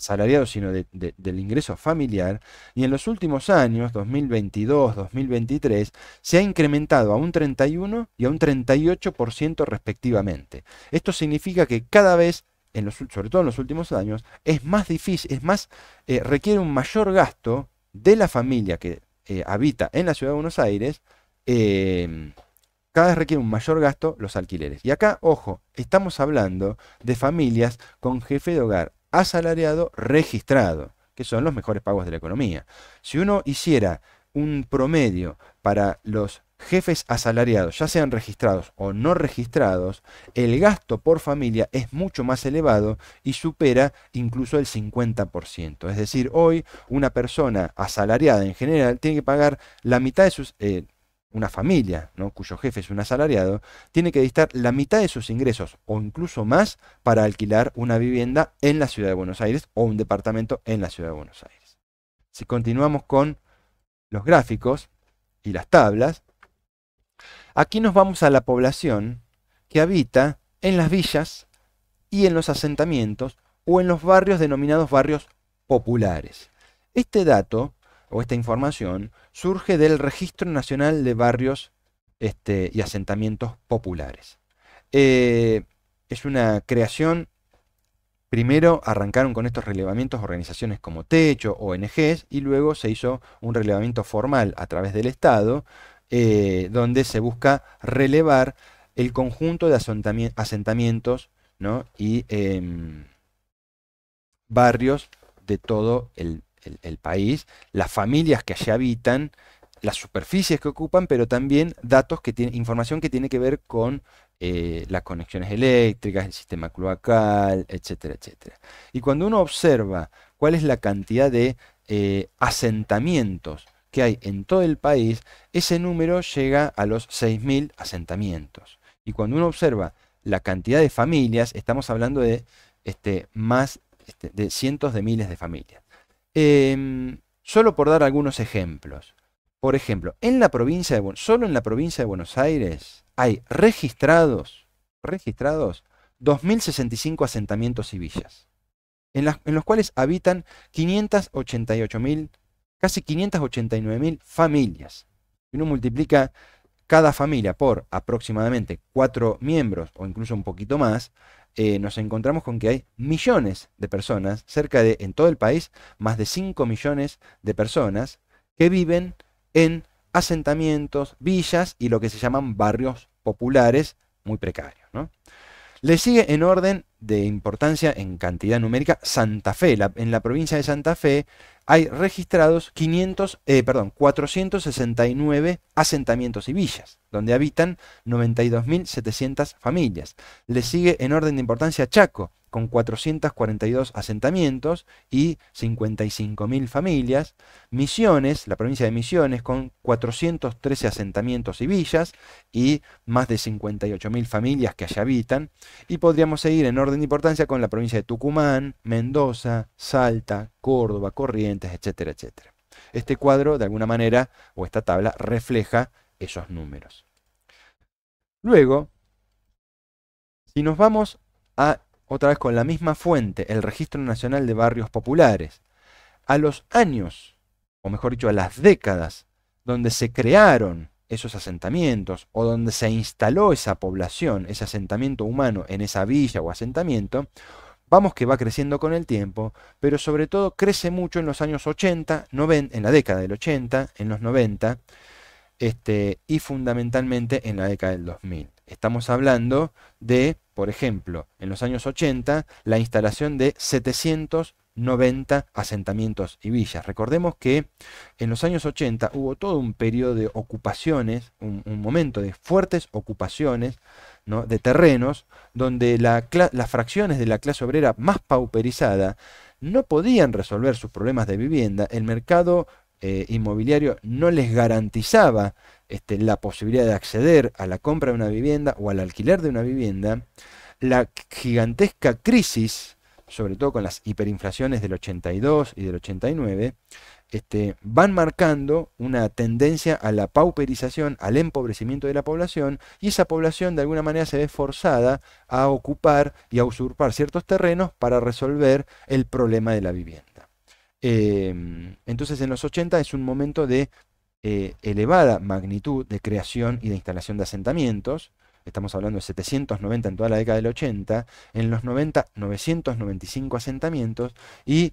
salariado sino del ingreso familiar, y en los últimos años, 2022, 2023, se ha incrementado a un 31 y a un 38% respectivamente. Esto significa que cada vez, en los, sobre todo en los últimos años, es más difícil, es más, eh, requiere un mayor gasto de la familia que eh, habita en la ciudad de Buenos Aires, em, cada vez requiere un mayor gasto los alquileres. Y acá, ojo, estamos hablando de familias con jefe de hogar asalariado registrado, que son los mejores pagos de la economía. Si uno hiciera un promedio para los jefes asalariados, ya sean registrados o no registrados, el gasto por familia es mucho más elevado y supera incluso el 50%. Es decir, hoy una persona asalariada en general tiene que pagar la mitad de sus... Eh, una familia, cuyo jefe es un asalariado, tiene que distar la mitad de sus ingresos o incluso más para alquilar una vivienda en la ciudad de Buenos Aires o un departamento en la ciudad de Buenos Aires. Si continuamos con los gráficos y las tablas, aquí nos vamos a la población que habita en las villas y en los asentamientos o en los barrios denominados barrios populares. Este dato o esta información surge del Registro Nacional de Barrios este, y Asentamientos Populares. Eh, es una creación, primero arrancaron con estos relevamientos organizaciones como Techo, ONGs, y luego se hizo un relevamiento formal a través del Estado, eh, donde se busca relevar el conjunto de asentamientos ¿no? y em, barrios de todo el el, país, las familias que allí habitan, las superficies que ocupan, pero también datos que tienen información que tiene que ver con eh, las conexiones eléctricas, el sistema cloacal, etcétera, etcétera. Y cuando uno observa cuál es la cantidad de eh, asentamientos que hay en todo el país, ese número llega a los 6.000 asentamientos. Y cuando uno observa la cantidad de familias, estamos hablando de este, más este, de cientos de miles de familias. Em, solo por dar algunos ejemplos. Por ejemplo, en la provincia de, solo en la provincia de Buenos Aires hay registrados, registrados 2.065 asentamientos y villas, en, en los cuales habitan 588.000, casi 589.000 familias. Si uno multiplica cada familia por aproximadamente cuatro miembros o incluso un poquito más, eh, nos encontramos con que hay millones de personas, cerca de, en todo el país, más de 5 millones de personas que viven en asentamientos, villas y lo que se llaman barrios populares muy precarios. ¿no? Le sigue en orden de importancia en cantidad numérica Santa Fe. en la provincia de Santa Fe hay registrados 469 eh, asentamientos y villas, donde habitan 92.700 familias. Le sigue en orden de importancia Chaco, con 442 asentamientos y 55.000 familias. Misiones, la provincia de Misiones, con 413 asentamientos y villas y más de 58.000 familias que allá habitan. Y podríamos seguir en orden de importancia con la provincia de Tucumán, Mendoza, Salta, Córdoba, Corrientes etcétera, etcétera. Este cuadro, de alguna manera, o esta tabla, refleja esos números. Luego, si nos vamos a, otra vez con la misma fuente, el Registro Nacional de Barrios Populares, a los años, o mejor dicho, a las décadas, donde se crearon esos asentamientos, o donde se instaló esa población, ese asentamiento humano en esa villa o asentamiento, Vamos que va creciendo con el tiempo, pero sobre todo crece mucho en los años 80, en la década del 80, en los 90, este, y fundamentalmente en la década del 2000. Estamos hablando de, por ejemplo, en los años 80, la instalación de 790 asentamientos y villas. Recordemos que en los años 80 hubo todo un periodo de ocupaciones, un momento de fuertes ocupaciones de terrenos donde las fracciones de la clase obrera más pauperizada no podían resolver sus problemas de vivienda, el mercado eh, inmobiliario no les garantizaba este, la posibilidad de acceder a la compra de una vivienda o al alquiler de una vivienda, la gigantesca crisis, sobre todo con las hiperinflaciones del 82 y del 89, este, van marcando una tendencia a la pauperización, al empobrecimiento de la población, y esa población de alguna manera se ve forzada a ocupar y a usurpar ciertos terrenos para resolver el problema de la vivienda. Em, entonces en los 80 es un momento de eh, elevada magnitud de creación y de instalación de asentamientos, estamos hablando de 790 en toda la década del 80, en los 90 995 asentamientos y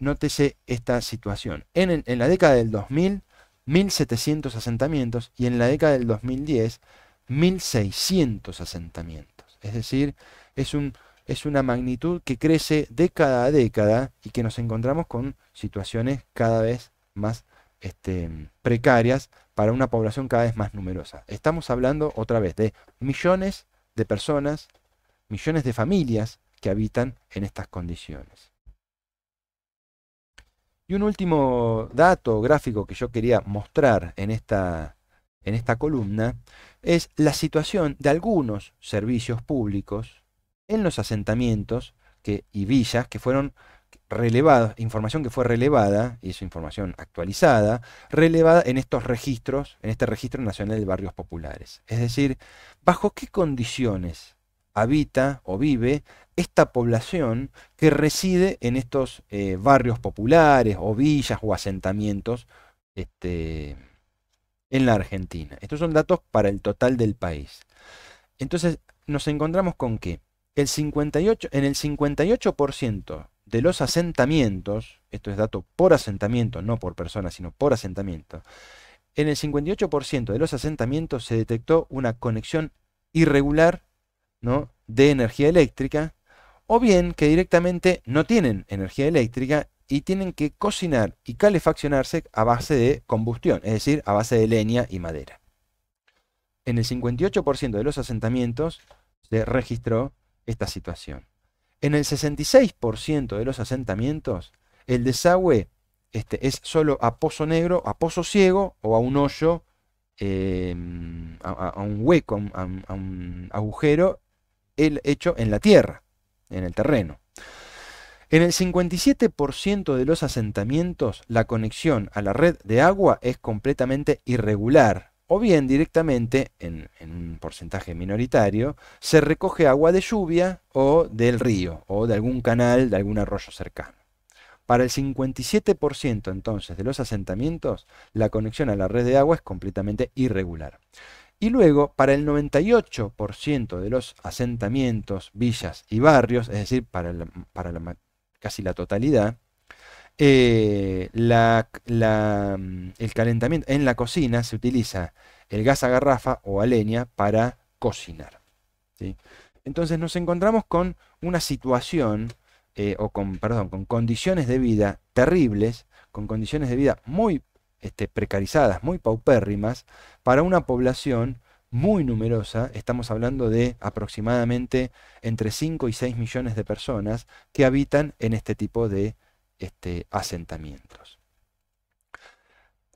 Nótese esta situación. En, la década del 2000, 1.700 asentamientos y en la década del 2010, 1.600 asentamientos. Es decir, es, una magnitud que crece década a década y que nos encontramos con situaciones cada vez más este, precarias para una población cada vez más numerosa. Estamos hablando otra vez de millones de personas, millones de familias que habitan en estas condiciones. Y un último dato gráfico que yo quería mostrar en esta, en esta columna es la situación de algunos servicios públicos en los asentamientos que, y villas que fueron relevados, información que fue relevada, y es información actualizada, relevada en estos registros, en este Registro Nacional de Barrios Populares. Es decir, bajo qué condiciones habita o vive esta población que reside en estos eh, barrios populares o villas o asentamientos este, en la Argentina. Estos son datos para el total del país. Entonces nos encontramos con que el 58, en el 58% de los asentamientos, esto es dato por asentamiento, no por persona, sino por asentamiento, en el 58% de los asentamientos se detectó una conexión irregular ¿no? de energía eléctrica o bien que directamente no tienen energía eléctrica y tienen que cocinar y calefaccionarse a base de combustión, es decir, a base de leña y madera. En el 58% de los asentamientos se registró esta situación. En el 66% de los asentamientos, el desagüe este, es solo a pozo negro, a pozo ciego o a un hoyo, em, a, un hueco, a un, a un agujero el hecho en la tierra en el terreno. En el 57% de los asentamientos, la conexión a la red de agua es completamente irregular, o bien directamente, en, en, un porcentaje minoritario, se recoge agua de lluvia o del río, o de algún canal, de algún arroyo cercano. Para el 57% entonces de los asentamientos, la conexión a la red de agua es completamente irregular. Y luego, para el 98% de los asentamientos, villas y barrios, es decir, para, casi la totalidad, eh, mm, el calentamiento en la cocina se utiliza el gas a garrafa o a leña para cocinar. Entonces nos encontramos con una situación, eh, o con, perdón, con condiciones de vida terribles, con condiciones de vida muy este, precarizadas, muy paupérrimas, para una población muy numerosa, estamos hablando de aproximadamente entre 5 y 6 millones de personas que habitan en este tipo de este, asentamientos.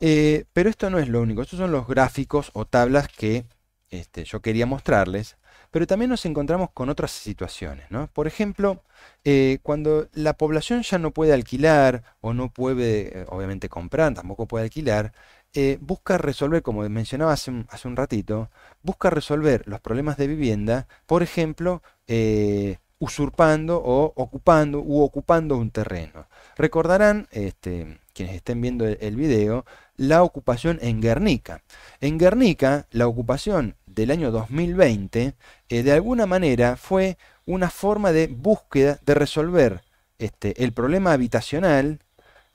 Eh, pero esto no es lo único, estos son los gráficos o tablas que este, yo quería mostrarles pero también nos encontramos con otras situaciones. ¿no? Por ejemplo, eh, cuando la población ya no puede alquilar o no puede, eh, obviamente, comprar, tampoco puede alquilar, eh, busca resolver, como mencionaba hace un, ratito, busca resolver los problemas de vivienda, por ejemplo, usurpando o ocupando u ocupando un terreno. Recordarán, este, quienes estén viendo el, el video, la ocupación en Guernica. En Guernica, la ocupación del año 2020, eh, de alguna manera fue una forma de búsqueda de resolver este, el problema habitacional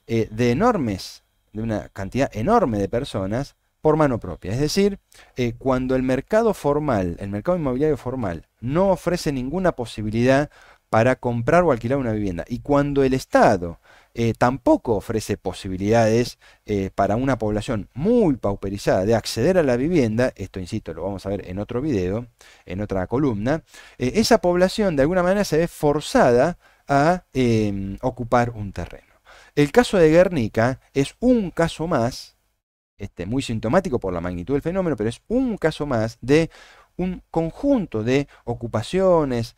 eh, de enormes, de una cantidad enorme de personas por mano propia. Es decir, eh, cuando el mercado formal, el mercado inmobiliario formal, no ofrece ninguna posibilidad para comprar o alquilar una vivienda, y cuando el Estado eh, tampoco ofrece posibilidades eh, para una población muy pauperizada de acceder a la vivienda, esto insisto, lo vamos a ver en otro video, en otra columna, eh, esa población de alguna manera se ve forzada a em, ocupar un terreno. El caso de Guernica es un caso más, este, muy sintomático por la magnitud del fenómeno, pero es un caso más de un conjunto de ocupaciones,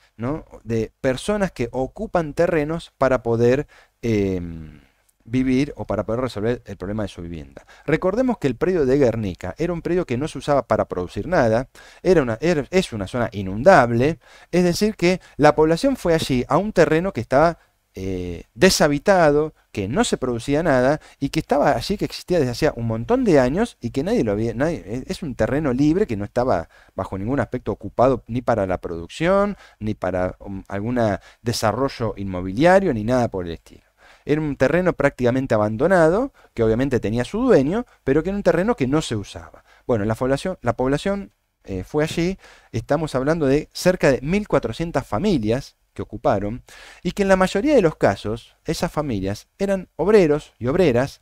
de personas que ocupan terrenos para poder Em, vivir o para poder resolver el problema de su vivienda. Recordemos que el predio de Guernica era un predio que no se usaba para producir nada, era una, es una zona inundable, es decir, que la población fue allí a un terreno que estaba eh, deshabitado, que no se producía nada y que estaba allí, que existía desde hacía un montón de años y que nadie lo había, e, es un terreno libre que no estaba bajo ningún aspecto ocupado ni para la producción, ni para um, algún desarrollo inmobiliario, ni nada por el estilo. Era un terreno prácticamente abandonado, que obviamente tenía su dueño, pero que era un terreno que no se usaba. Bueno, la población, la población eh, fue allí, estamos hablando de cerca de 1.400 familias que ocuparon, y que en la mayoría de los casos esas familias eran obreros y obreras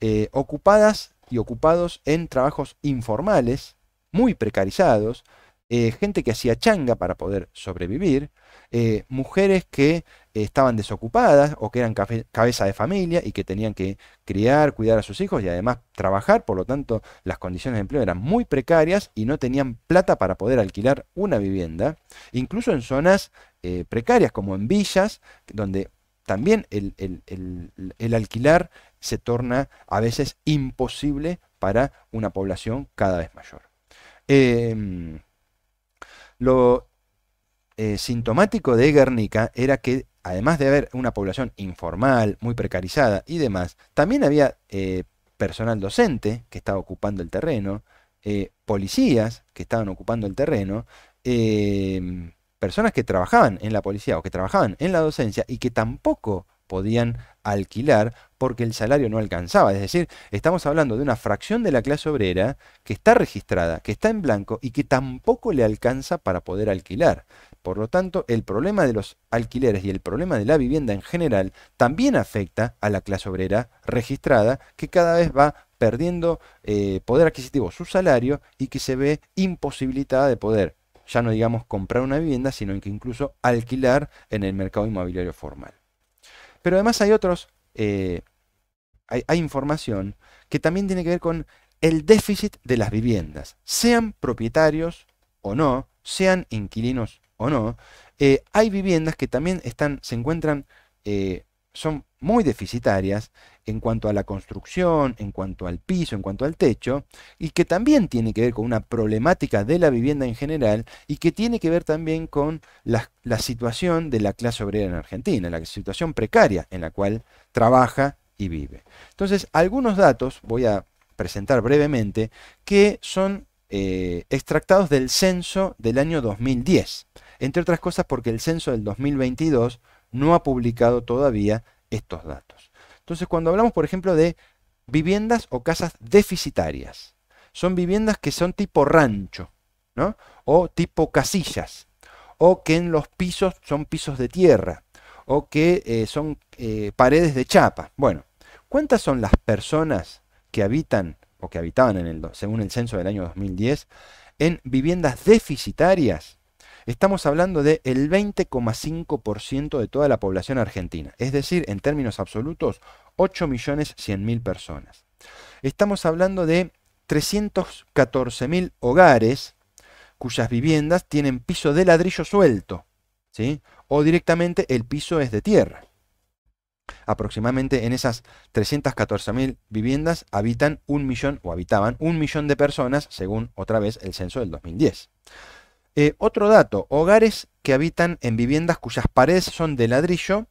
eh, ocupadas y ocupados en trabajos informales, muy precarizados, eh, gente que hacía changa para poder sobrevivir, eh, mujeres que eh, estaban desocupadas o que eran cabeza de familia y que tenían que criar, cuidar a sus hijos y además trabajar, por lo tanto las condiciones de empleo eran muy precarias y no tenían plata para poder alquilar una vivienda, incluso en zonas eh, precarias como en villas, donde también el, alquilar se torna a veces imposible para una población cada vez mayor. Em, eh, sintomático de Guernica era que, además de haber una población informal, muy precarizada y demás, también había eh, personal docente que estaba ocupando el terreno, eh, policías que estaban ocupando el terreno, personas que trabajaban en la policía o que trabajaban en la docencia y que tampoco podían alquilar porque el salario no alcanzaba. Es decir, estamos hablando de una fracción de la clase obrera que está registrada, que está en blanco y que tampoco le alcanza para poder alquilar. Por lo tanto, el problema de los alquileres y el problema de la vivienda en general también afecta a la clase obrera registrada que cada vez va perdiendo eh, poder adquisitivo su salario y que se ve imposibilitada de poder, ya no digamos comprar una vivienda, sino que incluso alquilar en el mercado inmobiliario formal. Pero además hay otros, eh, hay información que también tiene que ver con el déficit de las viviendas, sean propietarios o no, sean inquilinos o no, eh, hay viviendas que también están, se encuentran, eh, son muy deficitarias en cuanto a la construcción, en cuanto al piso, en cuanto al techo, y que también tiene que ver con una problemática de la vivienda en general y que tiene que ver también con la, situación de la clase obrera en Argentina, la situación precaria en la cual trabaja y vive. Entonces, algunos datos voy a presentar brevemente que son eh, extractados del censo del año 2010 entre otras cosas porque el censo del 2022 no ha publicado todavía estos datos. Entonces, cuando hablamos, por ejemplo, de viviendas o casas deficitarias, son viviendas que son tipo rancho, ¿no? O tipo casillas, o que en los pisos son pisos de tierra, o que eh, son eh, paredes de chapa. Bueno, ¿cuántas son las personas que habitan o que habitaban en el, según el censo del año 2010 en viviendas deficitarias Estamos hablando del el 20,5% de toda la población argentina, es decir, en términos absolutos, 8.100.000 personas. Estamos hablando de 314.000 hogares cuyas viviendas tienen piso de ladrillo suelto, ¿sí? o directamente el piso es de tierra. Aproximadamente en esas 314.000 viviendas habitan un millón o habitaban un millón de personas, según otra vez el censo del 2010. Eh, otro dato, hogares que habitan en viviendas cuyas paredes son de ladrillo,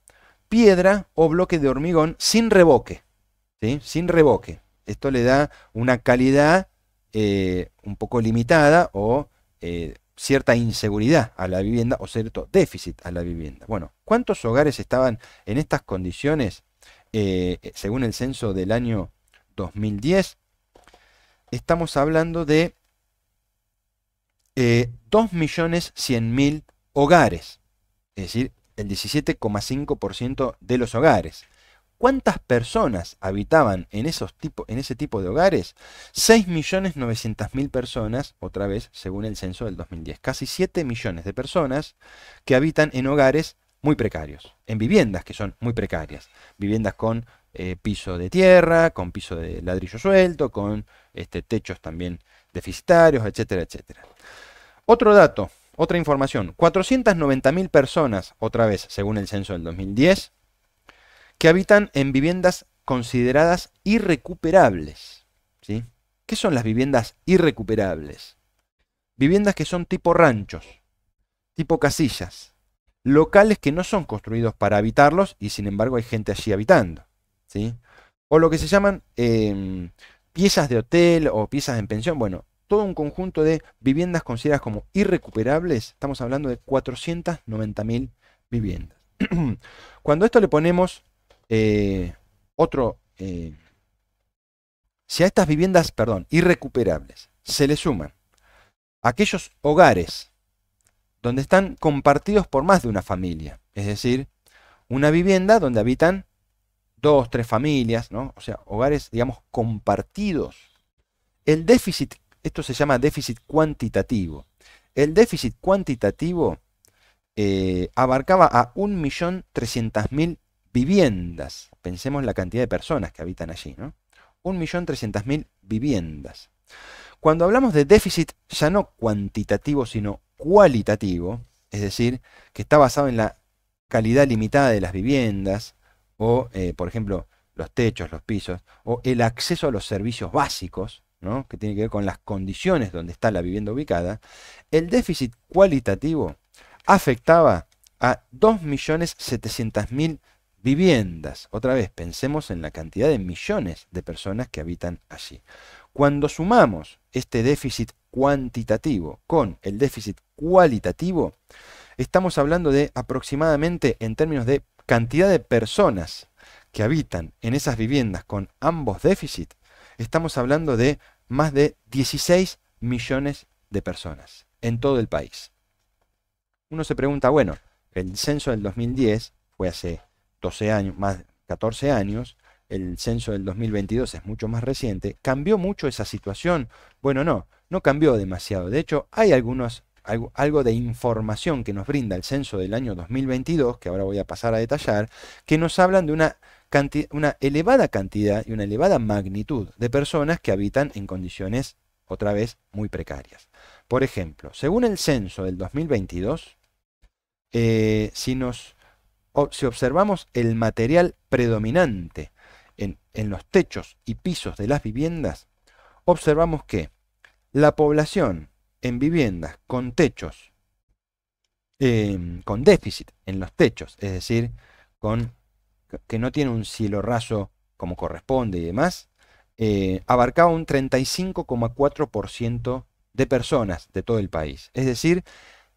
piedra o bloque de hormigón sin revoque. Sin revoque. Esto le da una calidad eh, un poco limitada o eh, cierta inseguridad a la vivienda o cierto déficit a la vivienda. Bueno, ¿cuántos hogares estaban en estas condiciones según el censo del año 2010? Estamos hablando de 2.100.000 eh, hogares, es decir, el 17,5% de los hogares. ¿Cuántas personas habitaban en, esos tipo, en ese tipo de hogares? 6.900.000 personas, otra vez, según el censo del 2010. Casi 7 millones de personas que habitan en hogares muy precarios, en viviendas que son muy precarias, viviendas con eh, piso de tierra, con piso de ladrillo suelto, con este, techos también deficitarios, etcétera, etcétera. Otro dato, otra información, 490.000 personas, otra vez, según el censo del 2010, que habitan en viviendas consideradas irrecuperables. ¿sí? ¿Qué son las viviendas irrecuperables? Viviendas que son tipo ranchos, tipo casillas, locales que no son construidos para habitarlos y sin embargo hay gente allí habitando. ¿sí? O lo que se llaman em, piezas de hotel o piezas en pensión, bueno, todo un conjunto de viviendas consideradas como irrecuperables, estamos hablando de 490.000 viviendas. [clears throat] Cuando a esto le ponemos eh, otro... Eh, si a estas viviendas, perdón, irrecuperables, se le suman aquellos hogares donde están compartidos por más de una familia, es decir, una vivienda donde habitan dos, tres familias, ¿no? O sea, hogares, digamos, compartidos. El déficit, esto se llama déficit cuantitativo. El déficit cuantitativo eh, abarcaba a 1.300.000 viviendas. Pensemos la cantidad de personas que habitan allí, ¿no? 1.300.000 viviendas. Cuando hablamos de déficit ya no cuantitativo, sino cualitativo, es decir, que está basado en la calidad limitada de las viviendas, o eh, por ejemplo los techos, los pisos, o el acceso a los servicios básicos, ¿no? que tiene que ver con las condiciones donde está la vivienda ubicada, el déficit cualitativo afectaba a 2.700.000 viviendas. Otra vez, pensemos en la cantidad de millones de personas que habitan allí. Cuando sumamos este déficit cuantitativo con el déficit cualitativo, estamos hablando de aproximadamente, en términos de cantidad de personas que habitan en esas viviendas con ambos déficits, estamos hablando de más de 16 millones de personas en todo el país. Uno se pregunta, bueno, el censo del 2010 fue hace 12 años, más 14 años, el censo del 2022 es mucho más reciente, ¿cambió mucho esa situación? Bueno, no, no cambió demasiado. De hecho, hay algunos algo, de información que nos brinda el censo del año 2022, que ahora voy a pasar a detallar, que nos hablan de una, elevada cantidad y una elevada magnitud de personas que habitan en condiciones otra vez muy precarias. Por ejemplo, según el censo del 2022, eh, si, si observamos el material predominante en los techos y pisos de las viviendas, observamos que la población en viviendas con techos, em, con déficit en los techos, es decir, con que no tiene un cielo raso como corresponde y demás, eh, abarcaba un 35,4% de personas de todo el país, es decir,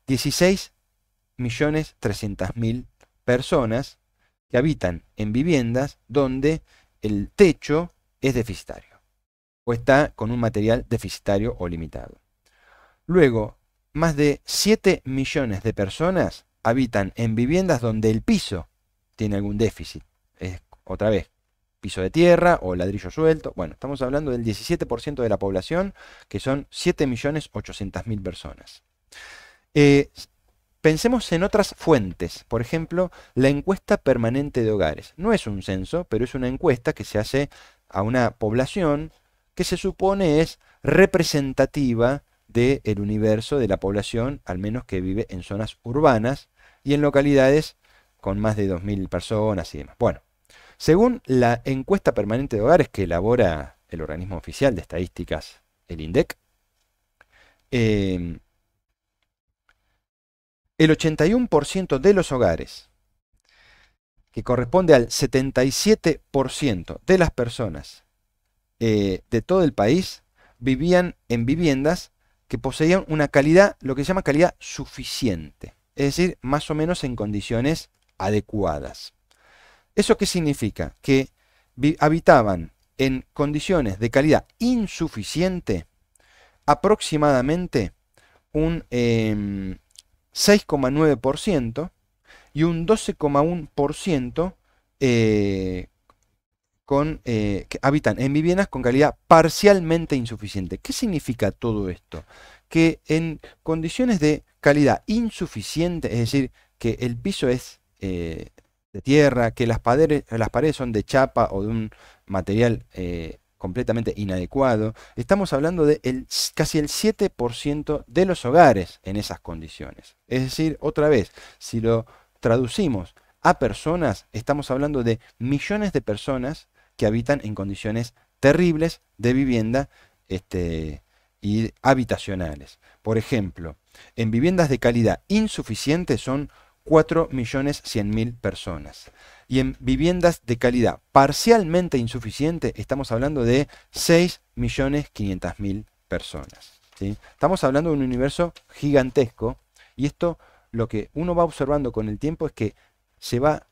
16.300.000 millones mil personas que habitan en viviendas donde el techo es deficitario o está con un material deficitario o limitado. Luego, más de 7 millones de personas habitan en viviendas donde el piso tiene algún déficit. otra vez, piso de tierra o ladrillo suelto. Bueno, estamos hablando del 17% de la población, que son 7.800.000 personas. Eh, pensemos en otras fuentes, por ejemplo, la encuesta permanente de hogares. No es un censo, pero es una encuesta que se hace a una población que se supone es representativa del universo de la población, al menos que vive en zonas urbanas y en localidades con más de 2.000 personas y demás. Bueno, según la encuesta permanente de hogares que elabora el organismo oficial de estadísticas, el INDEC, em, el 81% de los hogares, que corresponde al 77% de las personas eh, de todo el país, vivían en viviendas que poseían una calidad, lo que se llama calidad suficiente, es decir, más o menos en condiciones adecuadas. ¿Eso qué significa? Que habitaban en condiciones de calidad insuficiente aproximadamente un 6,9% em, y un 12,1% con, eh, que habitan en viviendas con calidad parcialmente insuficiente. ¿Qué significa todo esto? Que en condiciones de calidad insuficiente, es decir, que el piso es eh, de tierra, que las paredes, las paredes son de chapa o de un material eh, completamente inadecuado, estamos hablando de casi el 7% de los hogares en esas condiciones. Es decir, otra vez, si lo traducimos a personas, estamos hablando de millones de personas que habitan en condiciones terribles de vivienda este, y habitacionales. Por ejemplo, en viviendas de calidad insuficiente son 4.100.000 personas. Y en viviendas de calidad parcialmente insuficiente estamos hablando de 6.500.000 personas. Estamos hablando de un universo gigantesco y esto lo que uno va observando con el tiempo es que se va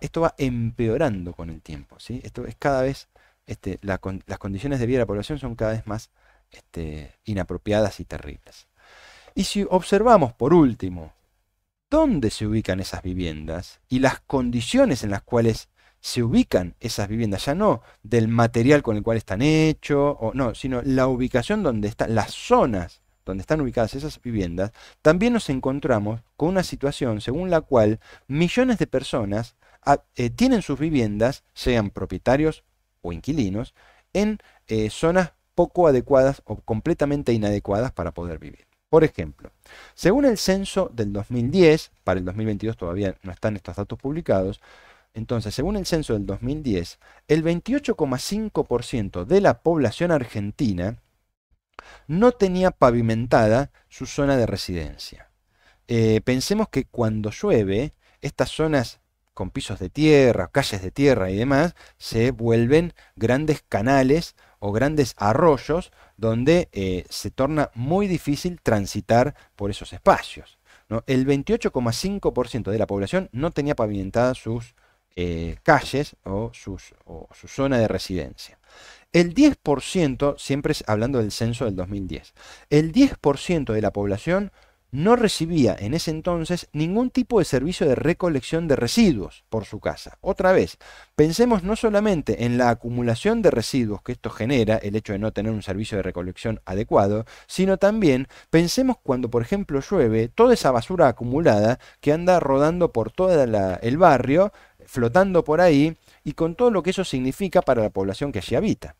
esto va empeorando con el tiempo. ¿sí? Esto es cada vez, este, las condiciones de vida de la población son cada vez más este, inapropiadas y terribles. Y si observamos, por último, dónde se ubican esas viviendas y las condiciones en las cuales se ubican esas viviendas, ya no del material con el cual están hechos, no, sino la ubicación donde están, las zonas donde están ubicadas esas viviendas, también nos encontramos con una situación según la cual millones de personas eh, tienen sus viviendas, sean propietarios o inquilinos, en eh, zonas poco adecuadas o completamente inadecuadas para poder vivir. Por ejemplo, según el censo del 2010, para el 2022 todavía no están estos datos publicados, entonces, según el censo del 2010, el 28,5% de la población argentina no tenía pavimentada su zona de residencia. Eh, pensemos que cuando llueve, estas zonas con pisos de tierra, calles de tierra y demás, se vuelven grandes canales o grandes arroyos donde eh, se torna muy difícil transitar por esos espacios. El 28,5% de la población no tenía pavimentadas sus eh, calles o, su zona de residencia. El 10%, siempre hablando del censo del 2010, el 10% de la población no recibía en ese entonces ningún tipo de servicio de recolección de residuos por su casa. Otra vez, pensemos no solamente en la acumulación de residuos que esto genera, el hecho de no tener un servicio de recolección adecuado, sino también pensemos cuando, por ejemplo, llueve, toda esa basura acumulada que anda rodando por todo el barrio, flotando por ahí, y con todo lo que eso significa para la población que allí habita.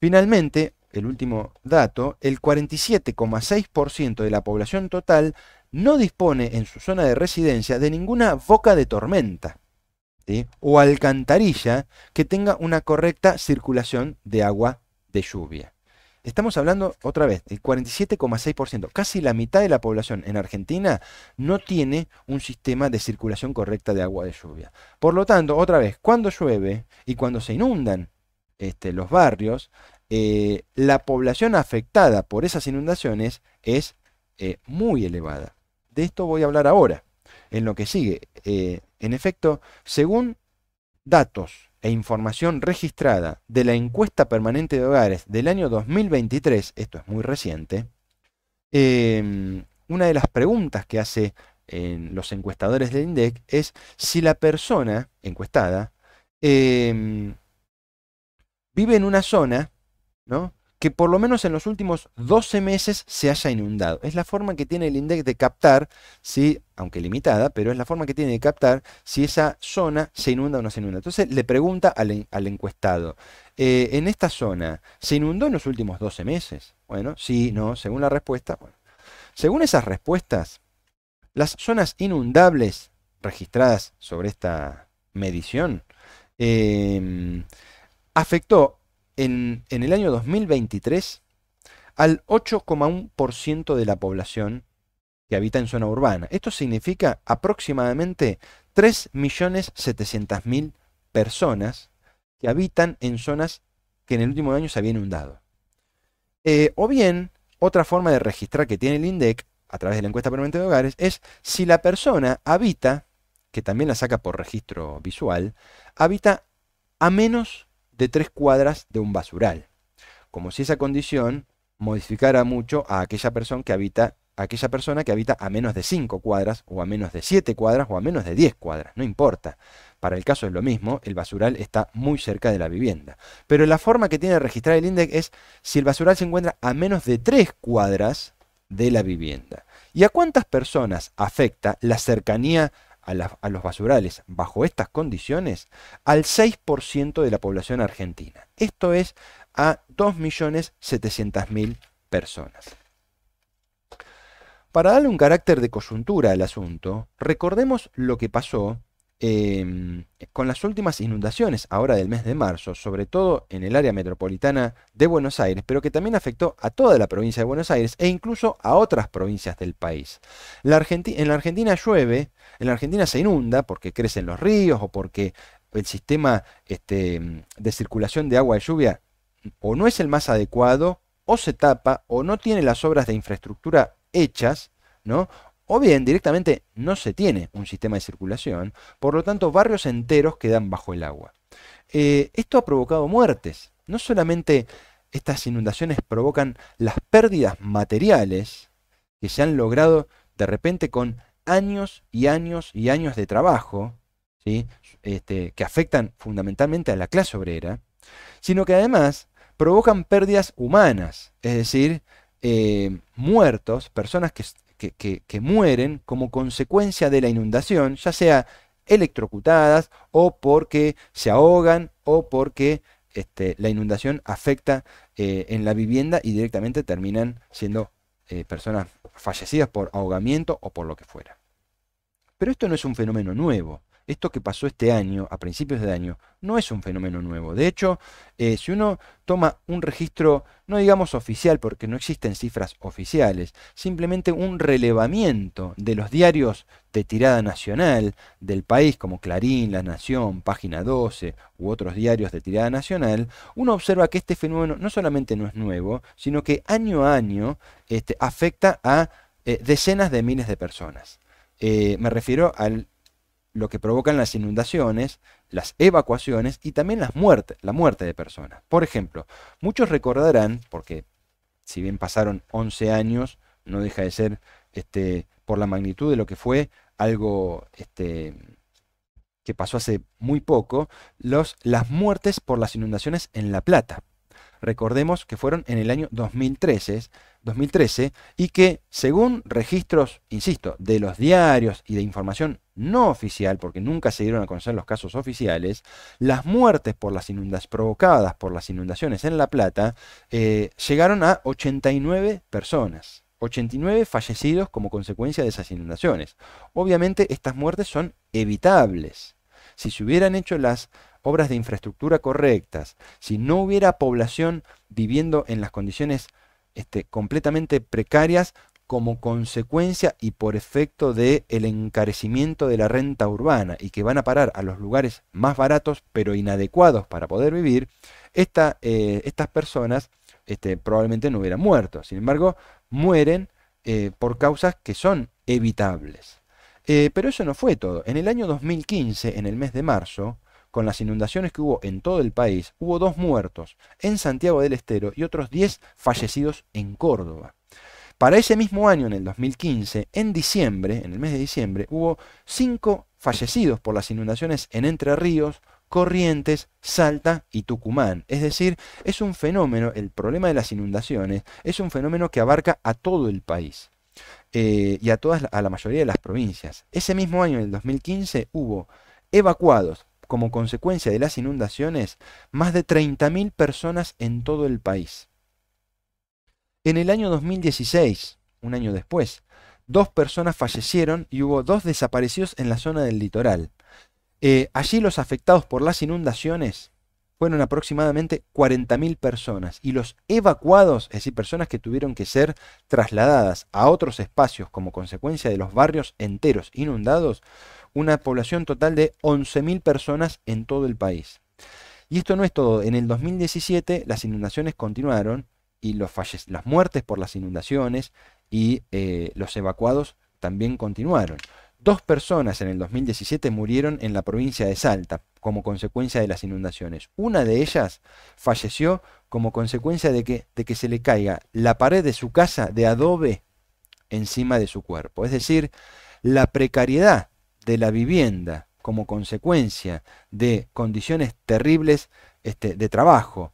Finalmente, el último dato, el 47,6% de la población total no dispone en su zona de residencia de ninguna boca de tormenta o alcantarilla que tenga una correcta circulación de agua de lluvia. Estamos hablando otra vez, el 47,6%, casi la mitad de la población en Argentina no tiene un sistema de circulación correcta de agua de lluvia. Por lo tanto, otra vez, cuando llueve y cuando se inundan este, los barrios, eh, la población afectada por esas inundaciones es eh, muy elevada. De esto voy a hablar ahora, en lo que sigue. Eh, en efecto, según datos e información registrada de la encuesta permanente de hogares del año 2023, esto es muy reciente, em, una de las preguntas que hace en los encuestadores del INDEC es si la persona encuestada em, vive en una zona que por lo menos en los últimos 12 meses se haya inundado. Es la forma que tiene el INDEC de captar, ¿sí? aunque limitada, pero es la forma que tiene de captar si esa zona se inunda o no se inunda. Entonces le pregunta al, encuestado, eh, ¿en esta zona se inundó en los últimos 12 meses? Bueno, sí, no, según la respuesta. Según esas respuestas, las zonas inundables registradas sobre esta medición em, afectó en, el año 2023 al 8,1% de la población que habita en zona urbana. Esto significa aproximadamente 3.700.000 personas que habitan en zonas que en el último año se habían inundado. Eh, o bien, otra forma de registrar que tiene el INDEC a través de la encuesta permanente de hogares es si la persona habita, que también la saca por registro visual, habita a menos de tres cuadras de un basural, como si esa condición modificara mucho a aquella persona que habita, a aquella persona que habita a menos de cinco cuadras, o a menos de siete cuadras, o a menos de diez cuadras, no importa. Para el caso es lo mismo, el basural está muy cerca de la vivienda. Pero la forma que tiene de registrar el índice es si el basural se encuentra a menos de tres cuadras de la vivienda. ¿Y a cuántas personas afecta la cercanía a, los basurales bajo estas condiciones al 6% de la población argentina. Esto es a 2.700.000 personas. Para darle un carácter de coyuntura al asunto, recordemos lo que pasó Em, con las últimas inundaciones ahora del mes de marzo, sobre todo en el área metropolitana de Buenos Aires, pero que también afectó a toda la provincia de Buenos Aires e incluso a otras provincias del país. en la Argentina llueve, en la Argentina se inunda porque crecen los ríos o porque el sistema este, de circulación de agua de lluvia o no es el más adecuado, o se tapa, o no tiene las obras de infraestructura hechas, ¿no? o bien directamente no se tiene un sistema de circulación, por lo tanto barrios enteros quedan bajo el agua. Eh, esto ha provocado muertes. No solamente estas inundaciones provocan las pérdidas materiales que se han logrado de repente con años y años y años de trabajo, este, que afectan fundamentalmente a la clase obrera, sino que además provocan pérdidas humanas, es decir, eh, muertos, personas que que, mueren como consecuencia de la inundación, ya sea electrocutadas o porque se ahogan o porque este, la inundación afecta eh, en la vivienda y directamente terminan siendo eh, personas fallecidas por ahogamiento o por lo que fuera. Pero esto no es un fenómeno nuevo esto que pasó este año, a principios de año, no es un fenómeno nuevo. De hecho, eh, si uno toma un registro, no digamos oficial, porque no existen cifras oficiales, simplemente un relevamiento de los diarios de tirada nacional del país, como Clarín, La Nación, Página 12 u otros diarios de tirada nacional, uno observa que este fenómeno no solamente no es nuevo, sino que año a año este, afecta a eh, decenas de miles de personas. Eh, me refiero al lo que provocan las inundaciones, las evacuaciones y también las muertes, la muerte de personas. Por ejemplo, muchos recordarán, porque si bien pasaron 11 años, no deja de ser este, por la magnitud de lo que fue algo este, que pasó hace muy poco, los, las muertes por las inundaciones en La Plata. Recordemos que fueron en el año 2013, 2013 y que según registros, insisto, de los diarios y de información no oficial, porque nunca se dieron a conocer los casos oficiales, las muertes por las provocadas por las inundaciones en La Plata eh, llegaron a 89 personas. 89 fallecidos como consecuencia de esas inundaciones. Obviamente estas muertes son evitables. Si se hubieran hecho las obras de infraestructura correctas, si no hubiera población viviendo en las condiciones este, completamente precarias como consecuencia y por efecto del el encarecimiento de la renta urbana y que van a parar a los lugares más baratos pero inadecuados para poder vivir, eh, estas personas este, probablemente no hubieran muerto. Sin embargo, mueren eh, por causas que son evitables. Eh, pero eso no fue todo. En el año 2015, en el mes de marzo, con las inundaciones que hubo en todo el país, hubo dos muertos en Santiago del Estero y otros 10 fallecidos en Córdoba. Para ese mismo año, en el 2015, en diciembre, en el mes de diciembre, hubo cinco fallecidos por las inundaciones en Entre Ríos, Corrientes, Salta y Tucumán. Es decir, es un fenómeno, el problema de las inundaciones, es un fenómeno que abarca a todo el país. Eh, y a todas a la mayoría de las provincias. Ese mismo año, en el 2015, hubo evacuados como consecuencia de las inundaciones más de 30.000 personas en todo el país. En el año 2016, un año después, dos personas fallecieron y hubo dos desaparecidos en la zona del litoral. Eh, allí los afectados por las inundaciones fueron aproximadamente 40.000 personas y los evacuados, es decir, personas que tuvieron que ser trasladadas a otros espacios como consecuencia de los barrios enteros inundados, una población total de 11.000 personas en todo el país. Y esto no es todo, en el 2017 las inundaciones continuaron y las muertes por las inundaciones y eh, los evacuados también continuaron. Dos personas en el 2017 murieron en la provincia de Salta como consecuencia de las inundaciones. Una de ellas falleció como consecuencia de que, de que se le caiga la pared de su casa de adobe encima de su cuerpo. Es decir, la precariedad de la vivienda como consecuencia de condiciones terribles este, de trabajo,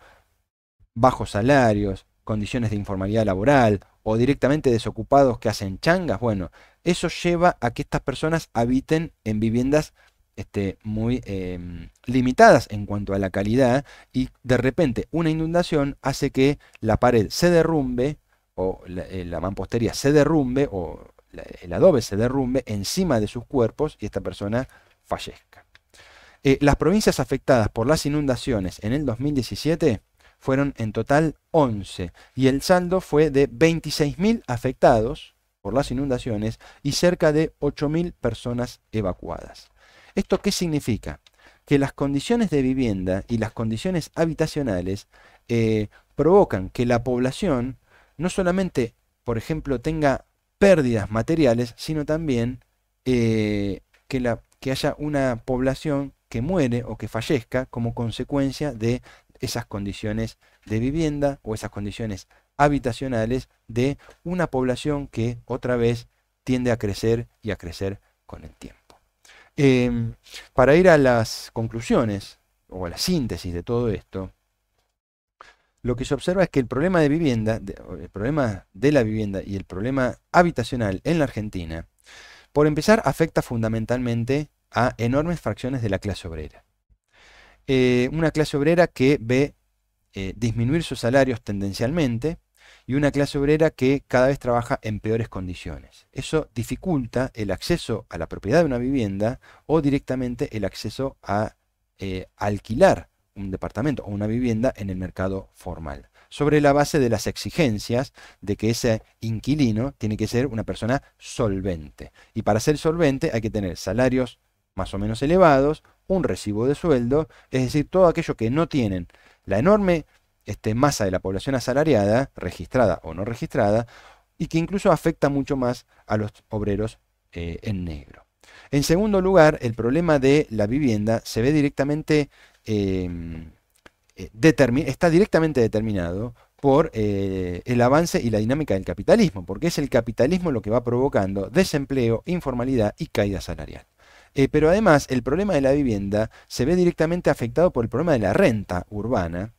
bajos salarios, condiciones de informalidad laboral o directamente desocupados que hacen changas, bueno, eso lleva a que estas personas habiten en viviendas este, muy em, limitadas en cuanto a la calidad y de repente una inundación hace que la pared se derrumbe o la, eh, mampostería se derrumbe o el adobe se derrumbe encima de sus cuerpos y esta persona fallezca. Eh, las provincias afectadas por las inundaciones en el 2017 fueron en total 11 y el saldo fue de 26.000 afectados por las inundaciones y cerca de 8.000 personas evacuadas. ¿Esto qué significa? Que las condiciones de vivienda y las condiciones habitacionales eh, provocan que la población no solamente, por ejemplo, tenga pérdidas materiales, sino también eh, que, la, que haya una población que muere o que fallezca como consecuencia de esas condiciones de vivienda o esas condiciones habitacionales de una población que otra vez tiende a crecer y a crecer con el tiempo. Em, para ir a las conclusiones o a la síntesis de todo esto, lo que se observa es que el problema de vivienda, el problema de la vivienda y el problema habitacional en la Argentina, por empezar, afecta fundamentalmente a enormes fracciones de la clase obrera. Eh, una clase obrera que ve eh, disminuir sus salarios tendencialmente y una clase obrera que cada vez trabaja en peores condiciones. Eso dificulta el acceso a la propiedad de una vivienda o directamente el acceso a eh, alquilar un departamento o una vivienda en el mercado formal, sobre la base de las exigencias de que ese inquilino tiene que ser una persona solvente. Y para ser solvente hay que tener salarios más o menos elevados, un recibo de sueldo, es decir, todo aquello que no tienen la enorme este, masa de la población asalariada, registrada o no registrada, y que incluso afecta mucho más a los obreros eh, en negro. En segundo lugar, el problema de la vivienda se ve directamente, em, eh, está directamente determinado por eh, el avance y la dinámica del capitalismo, porque es el capitalismo lo que va provocando desempleo, informalidad y caída salarial. Eh, pero además el problema de la vivienda se ve directamente afectado por el problema de la renta urbana,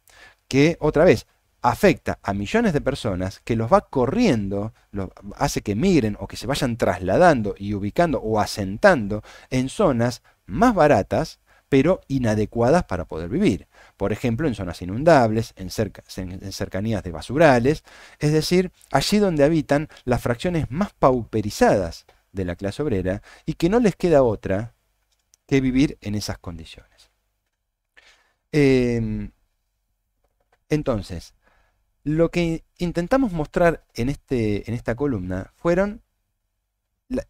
que otra vez afecta a millones de personas que los va corriendo, hace que migren o que se vayan trasladando y ubicando o asentando en zonas más baratas, pero inadecuadas para poder vivir. Por ejemplo, en zonas inundables, en, cercanías de basurales, es decir, allí donde habitan las fracciones más pauperizadas de la clase obrera y que no les queda otra que vivir en esas condiciones. Em, entonces, lo que intentamos mostrar en, este, en esta columna fueron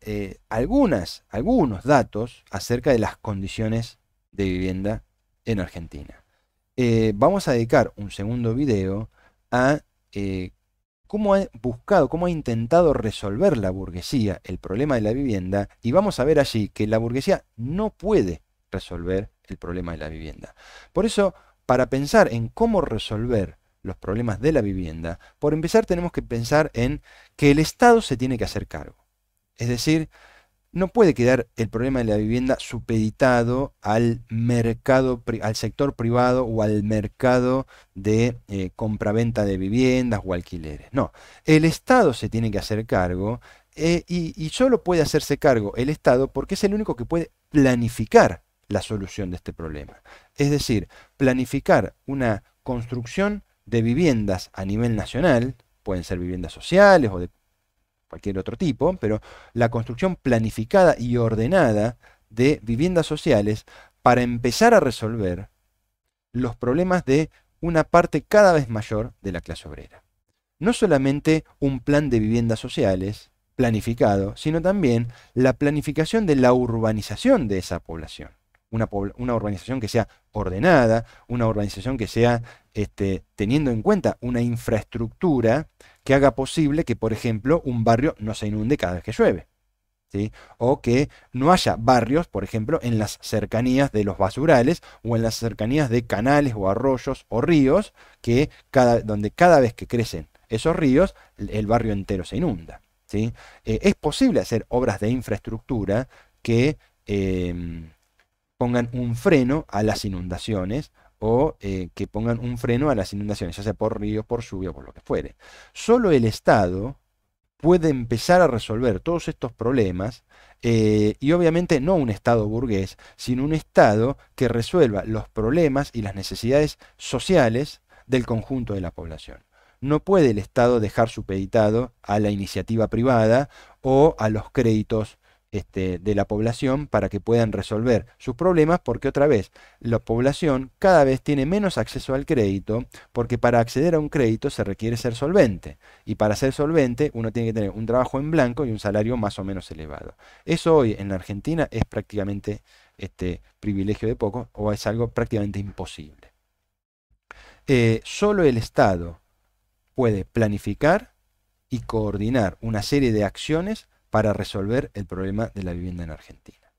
eh, algunas, algunos datos acerca de las condiciones de vivienda en Argentina. Eh, vamos a dedicar un segundo video a eh, cómo ha buscado, cómo ha intentado resolver la burguesía el problema de la vivienda, y vamos a ver allí que la burguesía no puede resolver el problema de la vivienda. Por eso, para pensar en cómo resolver los problemas de la vivienda, por empezar tenemos que pensar en que el Estado se tiene que hacer cargo. Es decir, no puede quedar el problema de la vivienda supeditado al mercado, al sector privado o al mercado de eh, compraventa de viviendas o alquileres. No, el Estado se tiene que hacer cargo eh, y, y solo puede hacerse cargo el Estado porque es el único que puede planificar la solución de este problema. Es decir, planificar una construcción de viviendas a nivel nacional, pueden ser viviendas sociales o de cualquier otro tipo, pero la construcción planificada y ordenada de viviendas sociales para empezar a resolver los problemas de una parte cada vez mayor de la clase obrera. No solamente un plan de viviendas sociales planificado, sino también la planificación de la urbanización de esa población una, una urbanización que sea ordenada, una urbanización que sea este, teniendo en cuenta una infraestructura que haga posible que, por ejemplo, un barrio no se inunde cada vez que llueve. ¿Sí? o que no haya barrios, por ejemplo, en las cercanías de los basurales o en las cercanías de canales o arroyos o ríos, que cada, donde cada vez que crecen esos ríos, el barrio entero se inunda. ¿sí? Eh, es posible hacer obras de infraestructura que, em, pongan un freno a las inundaciones o eh, que pongan un freno a las inundaciones, ya sea por ríos, por lluvia, por lo que fuere. Solo el Estado puede empezar a resolver todos estos problemas eh, y obviamente no un Estado burgués, sino un Estado que resuelva los problemas y las necesidades sociales del conjunto de la población. No puede el Estado dejar supeditado a la iniciativa privada o a los créditos este, de la población para que puedan resolver sus problemas, porque otra vez, la población cada vez tiene menos acceso al crédito, porque para acceder a un crédito se requiere ser solvente, y para ser solvente uno tiene que tener un trabajo en blanco y un salario más o menos elevado. Eso hoy en la Argentina es prácticamente este, privilegio de poco o es algo prácticamente imposible. Eh, solo el Estado puede planificar y coordinar una serie de acciones para resolver el problema de la vivienda en Argentina.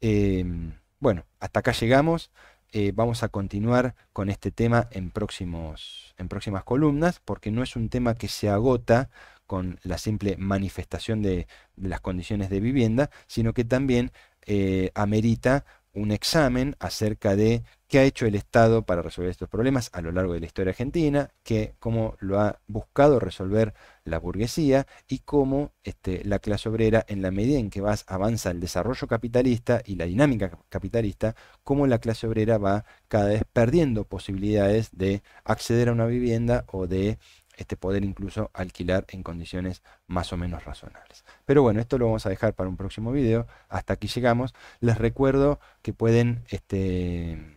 Em, bueno, hasta acá llegamos. Eh, vamos a continuar con este tema en, próximos, en próximas columnas, porque no es un tema que se agota con la simple manifestación de, las condiciones de vivienda, sino que también eh, amerita un examen acerca de qué ha hecho el Estado para resolver estos problemas a lo largo de la historia argentina, que cómo lo ha buscado resolver la burguesía y cómo este, la clase obrera, en la medida en que vas, avanza el desarrollo capitalista y la dinámica capitalista, cómo la clase obrera va cada vez perdiendo posibilidades de acceder a una vivienda o de este, poder incluso alquilar en condiciones más o menos razonables. Pero bueno, esto lo vamos a dejar para un próximo video. Hasta aquí llegamos. Les recuerdo que pueden... Este,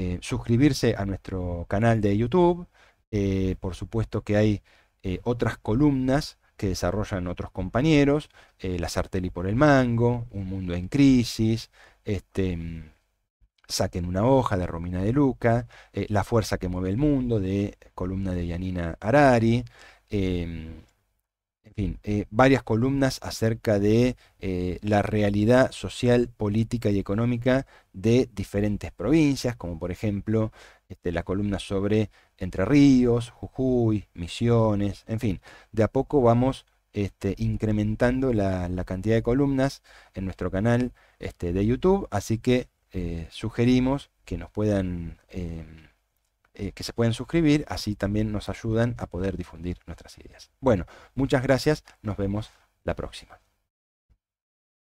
eh, suscribirse a nuestro canal de YouTube. Eh, por supuesto que hay eh, otras columnas que desarrollan otros compañeros, La Sartelli por el Mango, Un Mundo en Crisis, este, Saquen una hoja de Romina de Luca, La Fuerza que Mueve el Mundo de columna de Yanina Arari, en fin, eh, varias columnas acerca de eh, la realidad social, política y económica de diferentes provincias, como por ejemplo este, la columna sobre Entre Ríos, Jujuy, Misiones, en fin, de a poco vamos este, incrementando la, cantidad de columnas en nuestro canal este, de YouTube, así que eh, sugerimos que nos puedan em, eh, que se pueden suscribir, así también nos ayudan a poder difundir nuestras ideas. Bueno, muchas gracias, nos vemos la próxima.